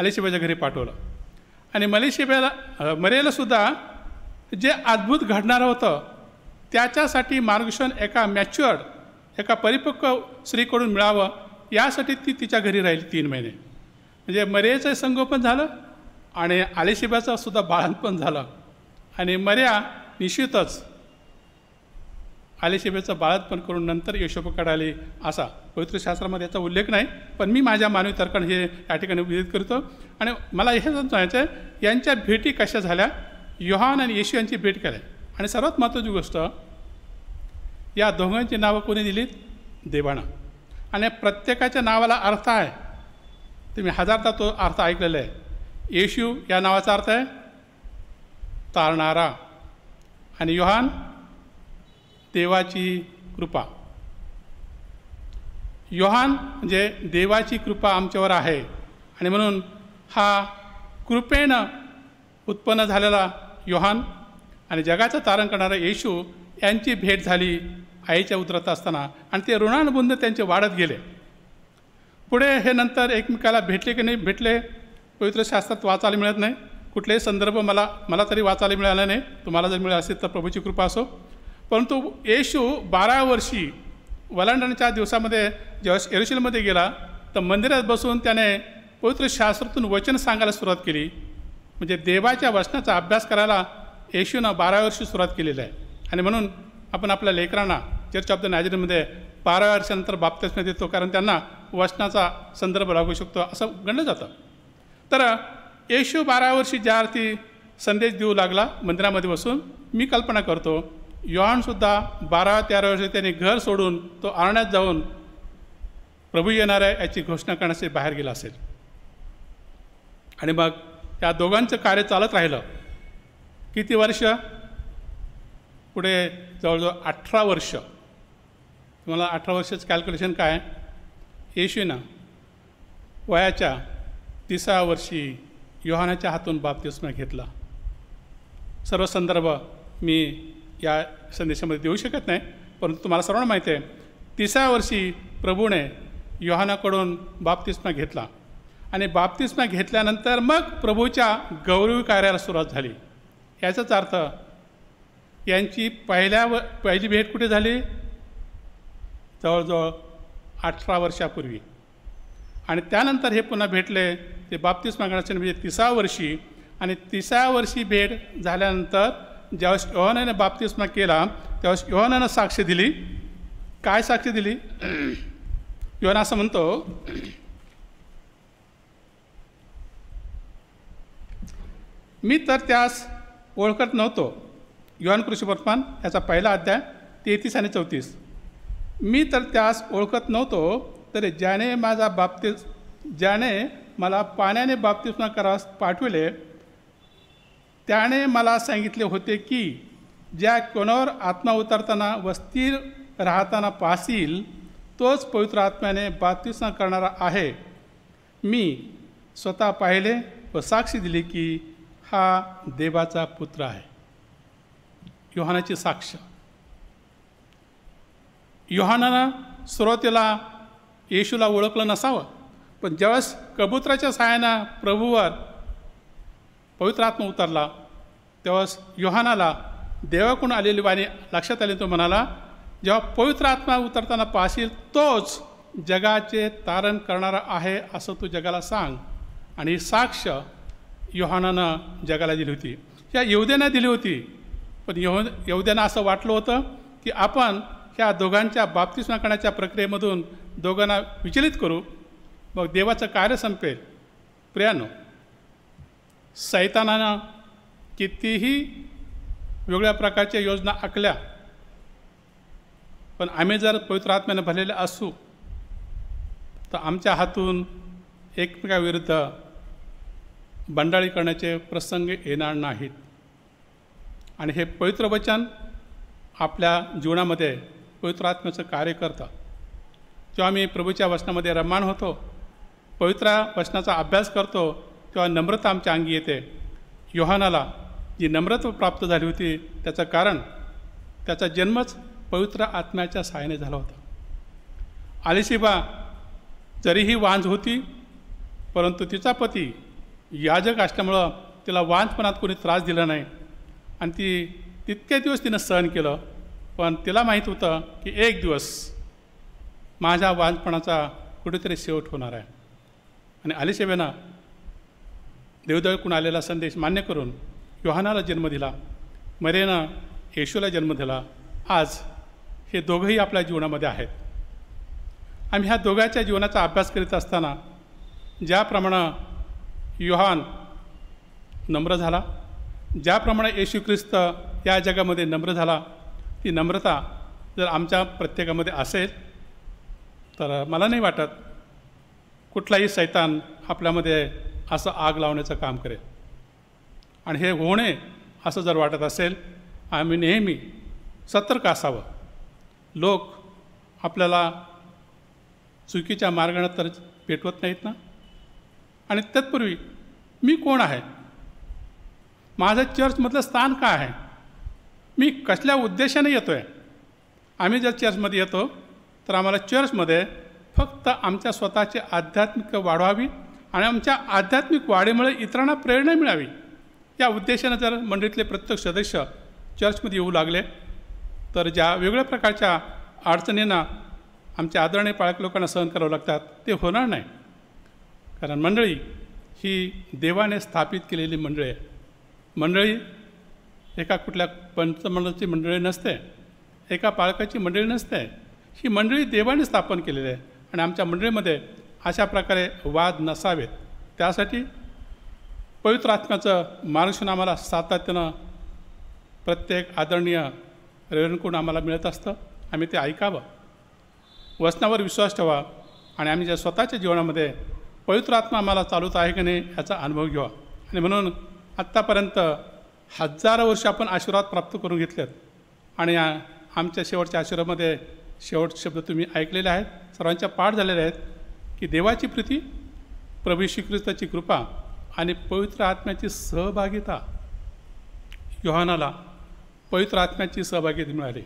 अलिशिबाच्या घरी पाठवलं आणि मरेला मरेलासुद्धा जे अद्भुत घडणारं होतं त्याच्यासाठी मार्गदर्शन एका मॅच्युअर्ड एका परिपक्व स्त्रीकडून मिळावं यासाठी ती तिच्या घरी राहिली तीन महिने म्हणजे मरेचं संगोपन झालं आणि आलेशिबाचं सुद्धा बाळंतपण झालं आणि मर्या निश्चितच आलेशेबेचं बाळतपण करून नंतर यशोपकाड आले असा पवित्र शास्त्रामध्ये याचा उल्लेख नाही पण मी माझ्या मानवी तर्कण हे या ठिकाणी विदित करतो आणि मला हे सांगायचं आहे यांच्या भेटी कशा झाल्या युहान आणि येशू यांची भेट केल्या आणि सर्वात महत्त्वाची गोष्ट या दोघांची नावं कोणी दिलीत देवानं आणि प्रत्येकाच्या नावाला अर्थ आहे तुम्ही हजारदा तो अर्थ ऐकलेला आहे येशू या नावाचा अर्थ आहे तारणारा आणि योहान देवाची कृपा योहान म्हणजे देवाची कृपा आमच्यावर आहे आणि म्हणून हा कृपेनं उत्पन्न झालेला युहान आणि जगाचं तारण करणारा येशू यांची भेट झाली आईच्या उतरत असताना आणि ते ऋणानुबंध त्यांचे वाढत गेले पुढे हे नंतर एकमेकाला भेटले की नाही भेटले पवित्र शास्त्रात वाचायला मिळत नाही कुठलेही संदर्भ मला मला तरी वाचायला मिळाला नाही तुम्हाला जर मिळाला असेल तर प्रभूची कृपा असो परंतु येशू बारा वर्षी वलांडणच्या दिवसामध्ये जेव्हा एरुशिलमध्ये गेला तर मंदिरात बसून त्याने पवित्र शास्त्रातून वचन सांगायला सुरुवात केली म्हणजे देवाच्या वचनाचा अभ्यास करायला येशूनं बारा वर्षी सुरुवात केलेली आहे आणि म्हणून आपण आपल्या लेकरांना चर्च ऑफ द नायजेरियामध्ये बारा वर्षानंतर बाप्तिस्मा देतो कारण त्यांना वचनाचा संदर्भ लागू शकतो असं गणलं जातं तर येशू बारा वर्षी ज्या अर्थी संदेश देऊ लागला मंदिरामध्ये बसून मी कल्पना करतो योहानसुद्धा बारा तेरा वर्षी त्यांनी घर सोडून तो आरण्यात जाऊन प्रभू येणार आहे याची घोषणा करण्यासाठी बाहेर गेला असेल आणि मग या दोघांचं कार्य चालत राहिलं किती वर्ष पुढे जवळजवळ अठरा वर्ष तुम्हाला अठरा वर्षाचं कॅल्क्युलेशन काय ना वयाच्या तिसऱ्या वर्षी योहानाच्या हातून बाप्तिस्मा घेतला सर्व संदर्भ मी या संदेशामध्ये देऊ शकत नाही परंतु तुम्हाला सर्वांना माहिती आहे तिसऱ्या वर्षी प्रभूने योहानाकडून बाप्तिस्मा घेतला आणि बाप्तिस्मा घेतल्यानंतर मग प्रभूच्या गौरवी कार्याला सुरुवात झाली याचाच अर्थ यांची पहिल्या व पहिली भेट कुठे झाली जवळजवळ अठरा वर्षापूर्वी आणि त्यानंतर हे पुन्हा भेटले ते बाप्तीस मागण्याचे म्हणजे तिसऱ्या वर्षी आणि तिसऱ्या वर्षी भेट झाल्यानंतर ज्यावेळेस योहनानं बाप्तिस्मा केला त्यावेळेस योहनानं साक्ष दिली काय साक्ष दिली योहन असं म्हणतो मी तर त्यास ओळखत नव्हतो युवान कृषी वर्तमान याचा पहिला अध्याय तेहतीस आणि चौतीस मी तर त्यास ओळखत नव्हतो तरी ज्याने माझा बाबतीस ज्याने मला पाण्याने बाप्तिस्मा करा पाठविले त्याने मला सांगितले होते की ज्या कोणावर आत्मा उतरताना व स्थिर राहताना पाहशील तोच पवित्र आत्म्याने बाप्तिस्मा करणारा आहे मी स्वतः पाहिले व साक्षी दिली की हा देवाचा पुत्र आहे युहानाची साक्ष युहानानं सुरुवातीला येशूला ओळखलं नसावं पण ज्यावेळेस कबुतराच्या सायानं प्रभूवर पवित्र आत्मा उतरला तेव्हाच योहानाला देवाकडून आलेली वाणी लक्षात आली तो म्हणाला जेव्हा पवित्र आत्मा उतरताना पाहशील तोच जगाचे तारण करणारा आहे असं तू जगाला सांग आणि साक्ष योहानानं जगाला दिली होती या येऊद्यानं दिली होती पण येऊ येऊद्यानं असं वाटलं होतं की आपण ह्या दोघांच्या बाबतीस करण्याच्या प्रक्रियेमधून दोघांना विचलित करू मग देवाचं कार्य संपेल प्रियानो सैतानानं कितीही वेगळ्या प्रकारच्या योजना आखल्या पण आम्ही जर पवित्र आत्म्यानं भरलेले असू तर आमच्या हातून एकमेकाविरुद्ध बंडाळी करण्याचे प्रसंग येणार नाहीत आणि हे पवित्र वचन आपल्या जीवनामध्ये पवित्र आत्म्याचं कार्य करतं तेव्हा आम्ही प्रभूच्या वचनामध्ये रममाण होतो पवित्रा वचनाचा अभ्यास करतो तेव्हा नम्रता आमच्या अंगी येते योहानाला जी नम्रता प्राप्त झाली होती त्याचं कारण त्याचा जन्मच पवित्र आत्म्याच्या सहाय्याने झाला होता आलिशिबा जरीही वांझ होती परंतु तिचा पती याजक असल्यामुळं तिला वांझपणात कोणी त्रास दिला नाही आणि ती तितके दिवस तिनं सहन केलं पण तिला माहीत होतं की एक दिवस माझ्या वांझपणाचा कुठेतरी शेवट होणार आहे आणि आलिसेबेना देवदळकून आलेला संदेश मान्य करून युहानाला जन्म दिला मरेनं येशूला जन्म दिला आज हे दोघंही आपल्या जीवनामध्ये आहेत आम्ही ह्या दोघांच्या जीवनाचा अभ्यास करीत असताना ज्याप्रमाणे युहान नम्र झाला ज्याप्रमाणे येशू ख्रिस्त या जगामध्ये नम्र झाला ती नम्रता जर आमच्या प्रत्येकामध्ये असेल तर मला नाही वाटत कुठलाही सैतान आपल्यामध्ये असं आग लावण्याचं काम करेल आणि हे होणे असं जर वाटत असेल आम्ही नेहमी सतर्क असावं लोक आपल्याला चुकीच्या मार्गानं तर पेटवत नाहीत ना आणि तत्पूर्वी मी कोण आहे माझं चर्चमधलं स्थान काय आहे मी कसल्या उद्देशाने येतो आहे आम्ही जर चर्चमध्ये येतो तर आम्हाला चर्चमध्ये फक्त आमच्या स्वतःची आध्यात्मिक वाढवावी आणि आमच्या आध्यात्मिक वाढीमुळे इतरांना प्रेरणा मिळावी या उद्देशानं जर मंडळीतले प्रत्येक सदस्य चर्चमध्ये येऊ लागले तर ज्या वेगळ्या प्रकारच्या अडचणींना आमच्या आदरणीय पाळक लोकांना सहन करावं लागतात ते होणार नाही कारण मंडळी ही देवाने स्थापित केलेली मंडळी आहे मंडळी एका कुठल्या पंचमंडळाची मंडळी नसते एका पाळकाची मंडळी नसते ही मंडळी देवाने स्थापन केलेली आहे आणि आमच्या मंडळीमध्ये अशा प्रकारे वाद नसावेत त्यासाठी पवित्र आत्म्याचं मार्गदर्शन आम्हाला सातत्यानं प्रत्येक आदरणीय रेवणकडून आम्हाला मिळत असतं आम्ही ते ऐकावं वचनावर विश्वास ठेवा आणि आम्ही ज्या स्वतःच्या जीवनामध्ये पवित्र आत्मा आम्हाला चालूत आहे की नाही याचा अनुभव घ्यावा आणि म्हणून आत्तापर्यंत हजारो वर्ष आपण आशीर्वाद प्राप्त करून घेतलेत आणि आमच्या शेवटच्या आशीर्वादमध्ये शेवट शब्द तुम्ही ऐकलेले आहेत सर्वांच्या पाठ झालेल्या आहेत की देवाची प्रीती प्रभू श्रीकृष्णाची कृपा आणि पवित्र आत्म्याची सहभागिता योहानाला पवित्र आत्म्याची सहभागिता मिळाली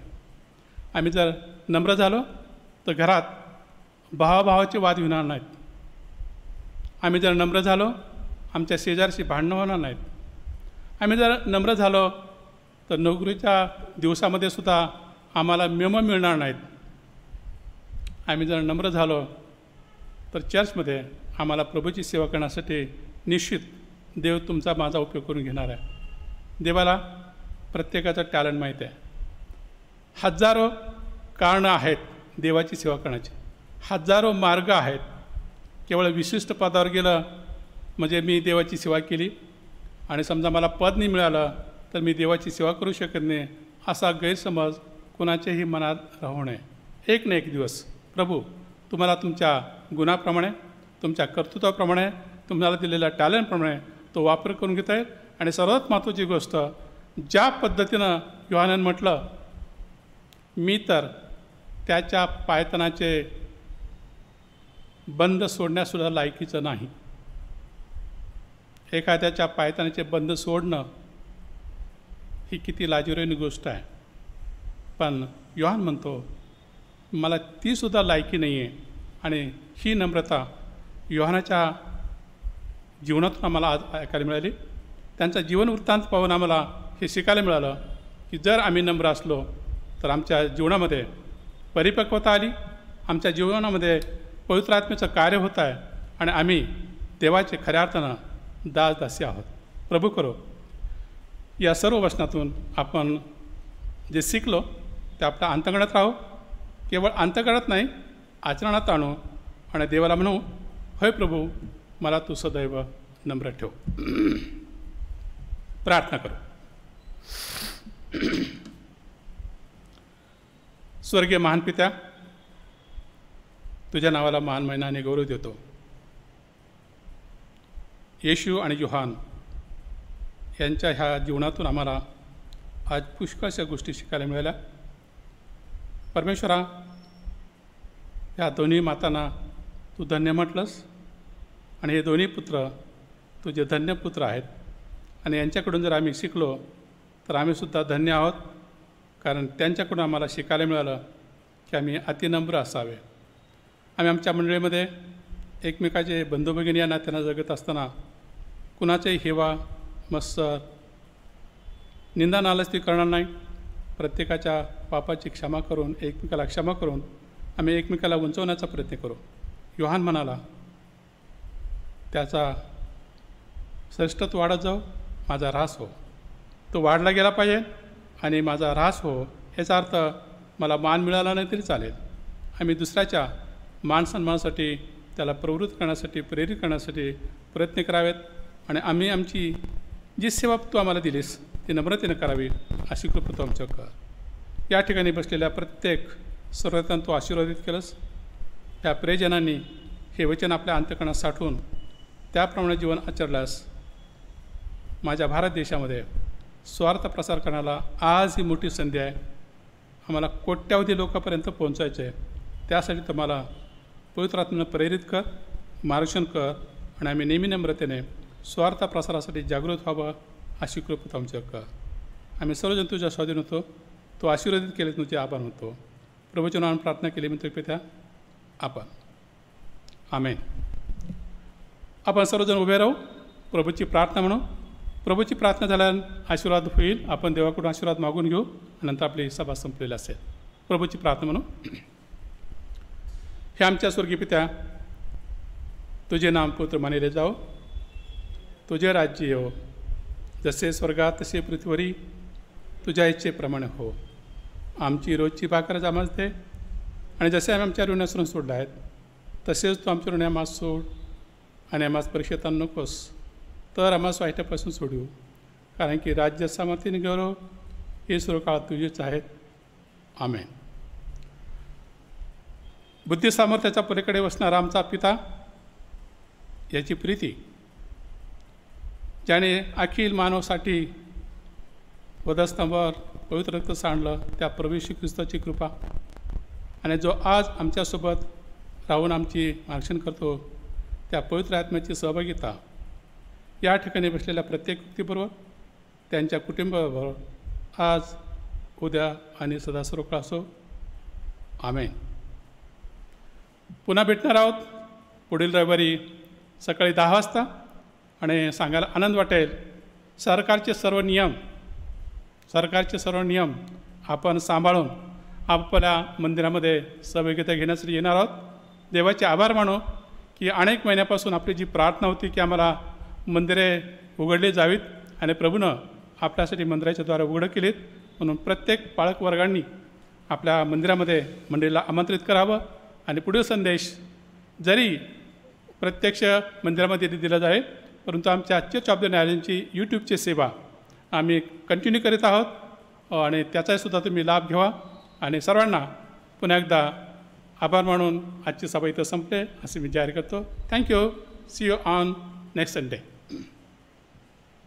आम्ही जर नम्र झालो तर घरात भावाभावाचे वाद होणार नाहीत आम्ही जर नम्र झालो आमच्या शेजारशी भांडणं होणार नाहीत आम्ही जर नम्र झालो तर नोकरीच्या दिवसामध्ये सुद्धा आम्हाला मेमो मिळणार नाहीत आम्ही जर नम्र झालो तर चर्चमध्ये आम्हाला प्रभूची सेवा करण्यासाठी निश्चित देव तुमचा माझा उपयोग करून घेणार आहे देवाला प्रत्येकाचं टॅलेंट माहीत आहे हजारो कारणं आहेत देवाची सेवा करण्याची हजारो मार्ग आहेत केवळ विशिष्ट पदावर गेलं म्हणजे मी देवाची सेवा केली आणि समजा मला पद नाही मिळालं तर मी देवाची सेवा करू शकत नाही असा गैरसमज कुणाच्याही मनात राहू नये एक ना एक दिवस प्रभू तुम्हाला तुमच्या गुणाप्रमाणे तुमच्या कर्तृत्वाप्रमाणे तुम्हाला दिलेल्या टॅलेंटप्रमाणे तो वापर करून घेता येईल आणि सर्वात महत्त्वाची गोष्ट ज्या पद्धतीनं योहानन म्हटलं मी तर त्याच्या पायतनाचे बंद सोडण्यासुद्धा लायकीचं नाही एखाद्याच्या पायतनाचे बंद सोडणं ही किती लाजिरेनी गोष्ट आहे पण युहान म्हणतो मला तीसुद्धा लायकी नाही आहे आणि ही नम्रता योहानाच्या जीवनातून आम्हाला आज ऐकायला मिळाली त्यांचा जीवनवृत्तांत पाहून आम्हाला हे शिकायला मिळालं की जर आम्ही नम्र असलो तर आमच्या जीवनामध्ये परिपक्वता आली आमच्या जीवनामध्ये पवित्र आत्म्याचं कार्य होत आहे आणि आम्ही देवाचे खऱ्या अर्थानं दासदासी आहोत प्रभू करो या सर्व वचनातून आपण जे शिकलो ते आपल्या अंतंगणात राहू केवळ अंतकळत नाही आचरणात आणू आणि देवाला म्हणू होय प्रभू मला तू सदैव नम्र ठेव प्रार्थना करू स्वर्गीय महान पित्या तुझ्या नावाला महान महिनाने गौरव देतो येशू आणि जोहान यांच्या ह्या जीवनातून आम्हाला आज पुष्कळशा गोष्टी शिकायला मिळाल्या परमेश्वरा या दोन्ही मातांना तू धन्य म्हटलंस आणि हे दोन्ही पुत्र तुझे धन्य पुत्र आहेत आणि यांच्याकडून जर आम्ही शिकलो तर आम्हीसुद्धा धन्य आहोत कारण त्यांच्याकडून आम्हाला शिकायला मिळालं की आम्ही अतिनम्र असावे आम्ही आमच्या मंडळीमध्ये एकमेकाचे बंधू भगिनी या नात्यांना जगत असताना कुणाचाही हेवा मत्सर निंदा नालस्ती करणार नाही प्रत्येकाच्या पापाची क्षमा करून एकमेकाला क्षमा करून आम्ही एकमेकाला उंचवण्याचा प्रयत्न करू युहान म्हणाला त्याचा श्रेष्ठत वाढत जाऊ माझा ऱ्हास हो तो वाढला गेला पाहिजे आणि माझा ऱ्हास हो याचा अर्थ मला मान मिळाला नाही तरी चालेल आम्ही दुसऱ्याच्या मानसन्मानासाठी त्याला प्रवृत्त करण्यासाठी प्रेरित करण्यासाठी प्रयत्न करावेत आणि आम्ही आमची जी सेवा तू आम्हाला दिलीस ती नम्रतेनं करावी अशी कृपा तू आमच्या कर या ठिकाणी बसलेल्या प्रत्येक सर्वजण तू आशीर्वादित केलंस त्या प्रियजनांनी हे वचन आपल्या अंत्यकरणात साठवून त्याप्रमाणे जीवन आचरल्यास माझ्या भारत देशामध्ये स्वार्थ प्रसार करण्याला आज ही मोठी संधी आहे आम्हाला कोट्यावधी लोकांपर्यंत पोहोचायचं आहे त्यासाठी तुम्हाला पवित्रात्म्यानं प्रेरित कर मार्गदर्शन कर आणि आम्ही नेहमी नम्रतेने स्वार्थ प्रसारासाठी जागृत व्हावं अशी कृपा तुमच्या कर आम्ही सर्वजण तुझ्या स्वाधीन होतो तो आशीर्वादित केले तुमचे आभार होतो प्रभूच्या नावाने प्रार्थना केली मी तरी आपण आमेन आपण सर्वजण उभे राहू प्रभूची प्रार्थना म्हणू प्रभूची प्रार्थना झाल्यानं आशीर्वाद होईल आपण देवाकडून आशीर्वाद मागून घेऊ नंतर आपली सभा संपलेली असेल प्रभूची प्रार्थना म्हणू हे आमच्या स्वर्गीय पित्या तुझे नाम पुत्र मानिले जाओ तुझे राज्य येव जसे स्वर्गात तसे पृथ्वीवरी तुझ्या इच्छेप्रमाणे हो आमची रोजची भाकरच आम्हाला दे आणि जसे आम्ही आमच्या ऋणासून सोडले आहेत तसेच तू आमच्या ऋण सोड आणि आम्हाला परीक्षेत नकोस तर आम्हाला स्वायटापासून सोडू कारण की राज्य सामर्थ्याने गौरव हे सर्व काळ तुझेच आहेत आम्ही बुद्धी पलीकडे वसणारा आमचा पिता याची प्रीती ज्याने अखिल मानवासाठी वधस्तंभावर पवित्र रक्त सांडलं त्या प्रवेशी ख्रिस्ताची कृपा आणि जो आज आमच्यासोबत राहून आमची मार्गशन करतो त्या पवित्र आत्म्याची सहभागिता या ठिकाणी बसलेल्या प्रत्येक व्यक्तीबरोबर त्यांच्या कुटुंबाबरोबर आज उद्या आणि सदा सर्व असो आमेन पुन्हा भेटणार आहोत पुढील रविवारी सकाळी दहा वाजता आणि सांगायला आनंद वाटेल सरकारचे सर्व नियम सरकारचे सर्व नियम आपण सांभाळून आपल्या मंदिरामध्ये सहभागिता घेण्यासाठी येणार आहोत देवाचे आभार मानू की अनेक महिन्यापासून आपली जी प्रार्थना होती की आम्हाला मंदिरे उघडली जावीत आणि प्रभूनं आपल्यासाठी मंदिराच्या द्वारे उघडं केलीत म्हणून प्रत्येक वर्गांनी आपल्या मंदिरामध्ये मंडळीला आमंत्रित करावं आणि पुढील संदेश जरी प्रत्यक्ष मंदिरामध्ये दिला जाईल परंतु आमच्या आजच्या चॉब्द न्यायालयांची यूट्यूबची सेवा आम्ही कंटिन्यू करीत आहोत आणि त्याचासुद्धा तुम्ही लाभ घ्यावा आणि सर्वांना पुन्हा एकदा आभार मानून आजची सभा इथं संपले असे मी जाहीर करतो thank you see you on next Sunday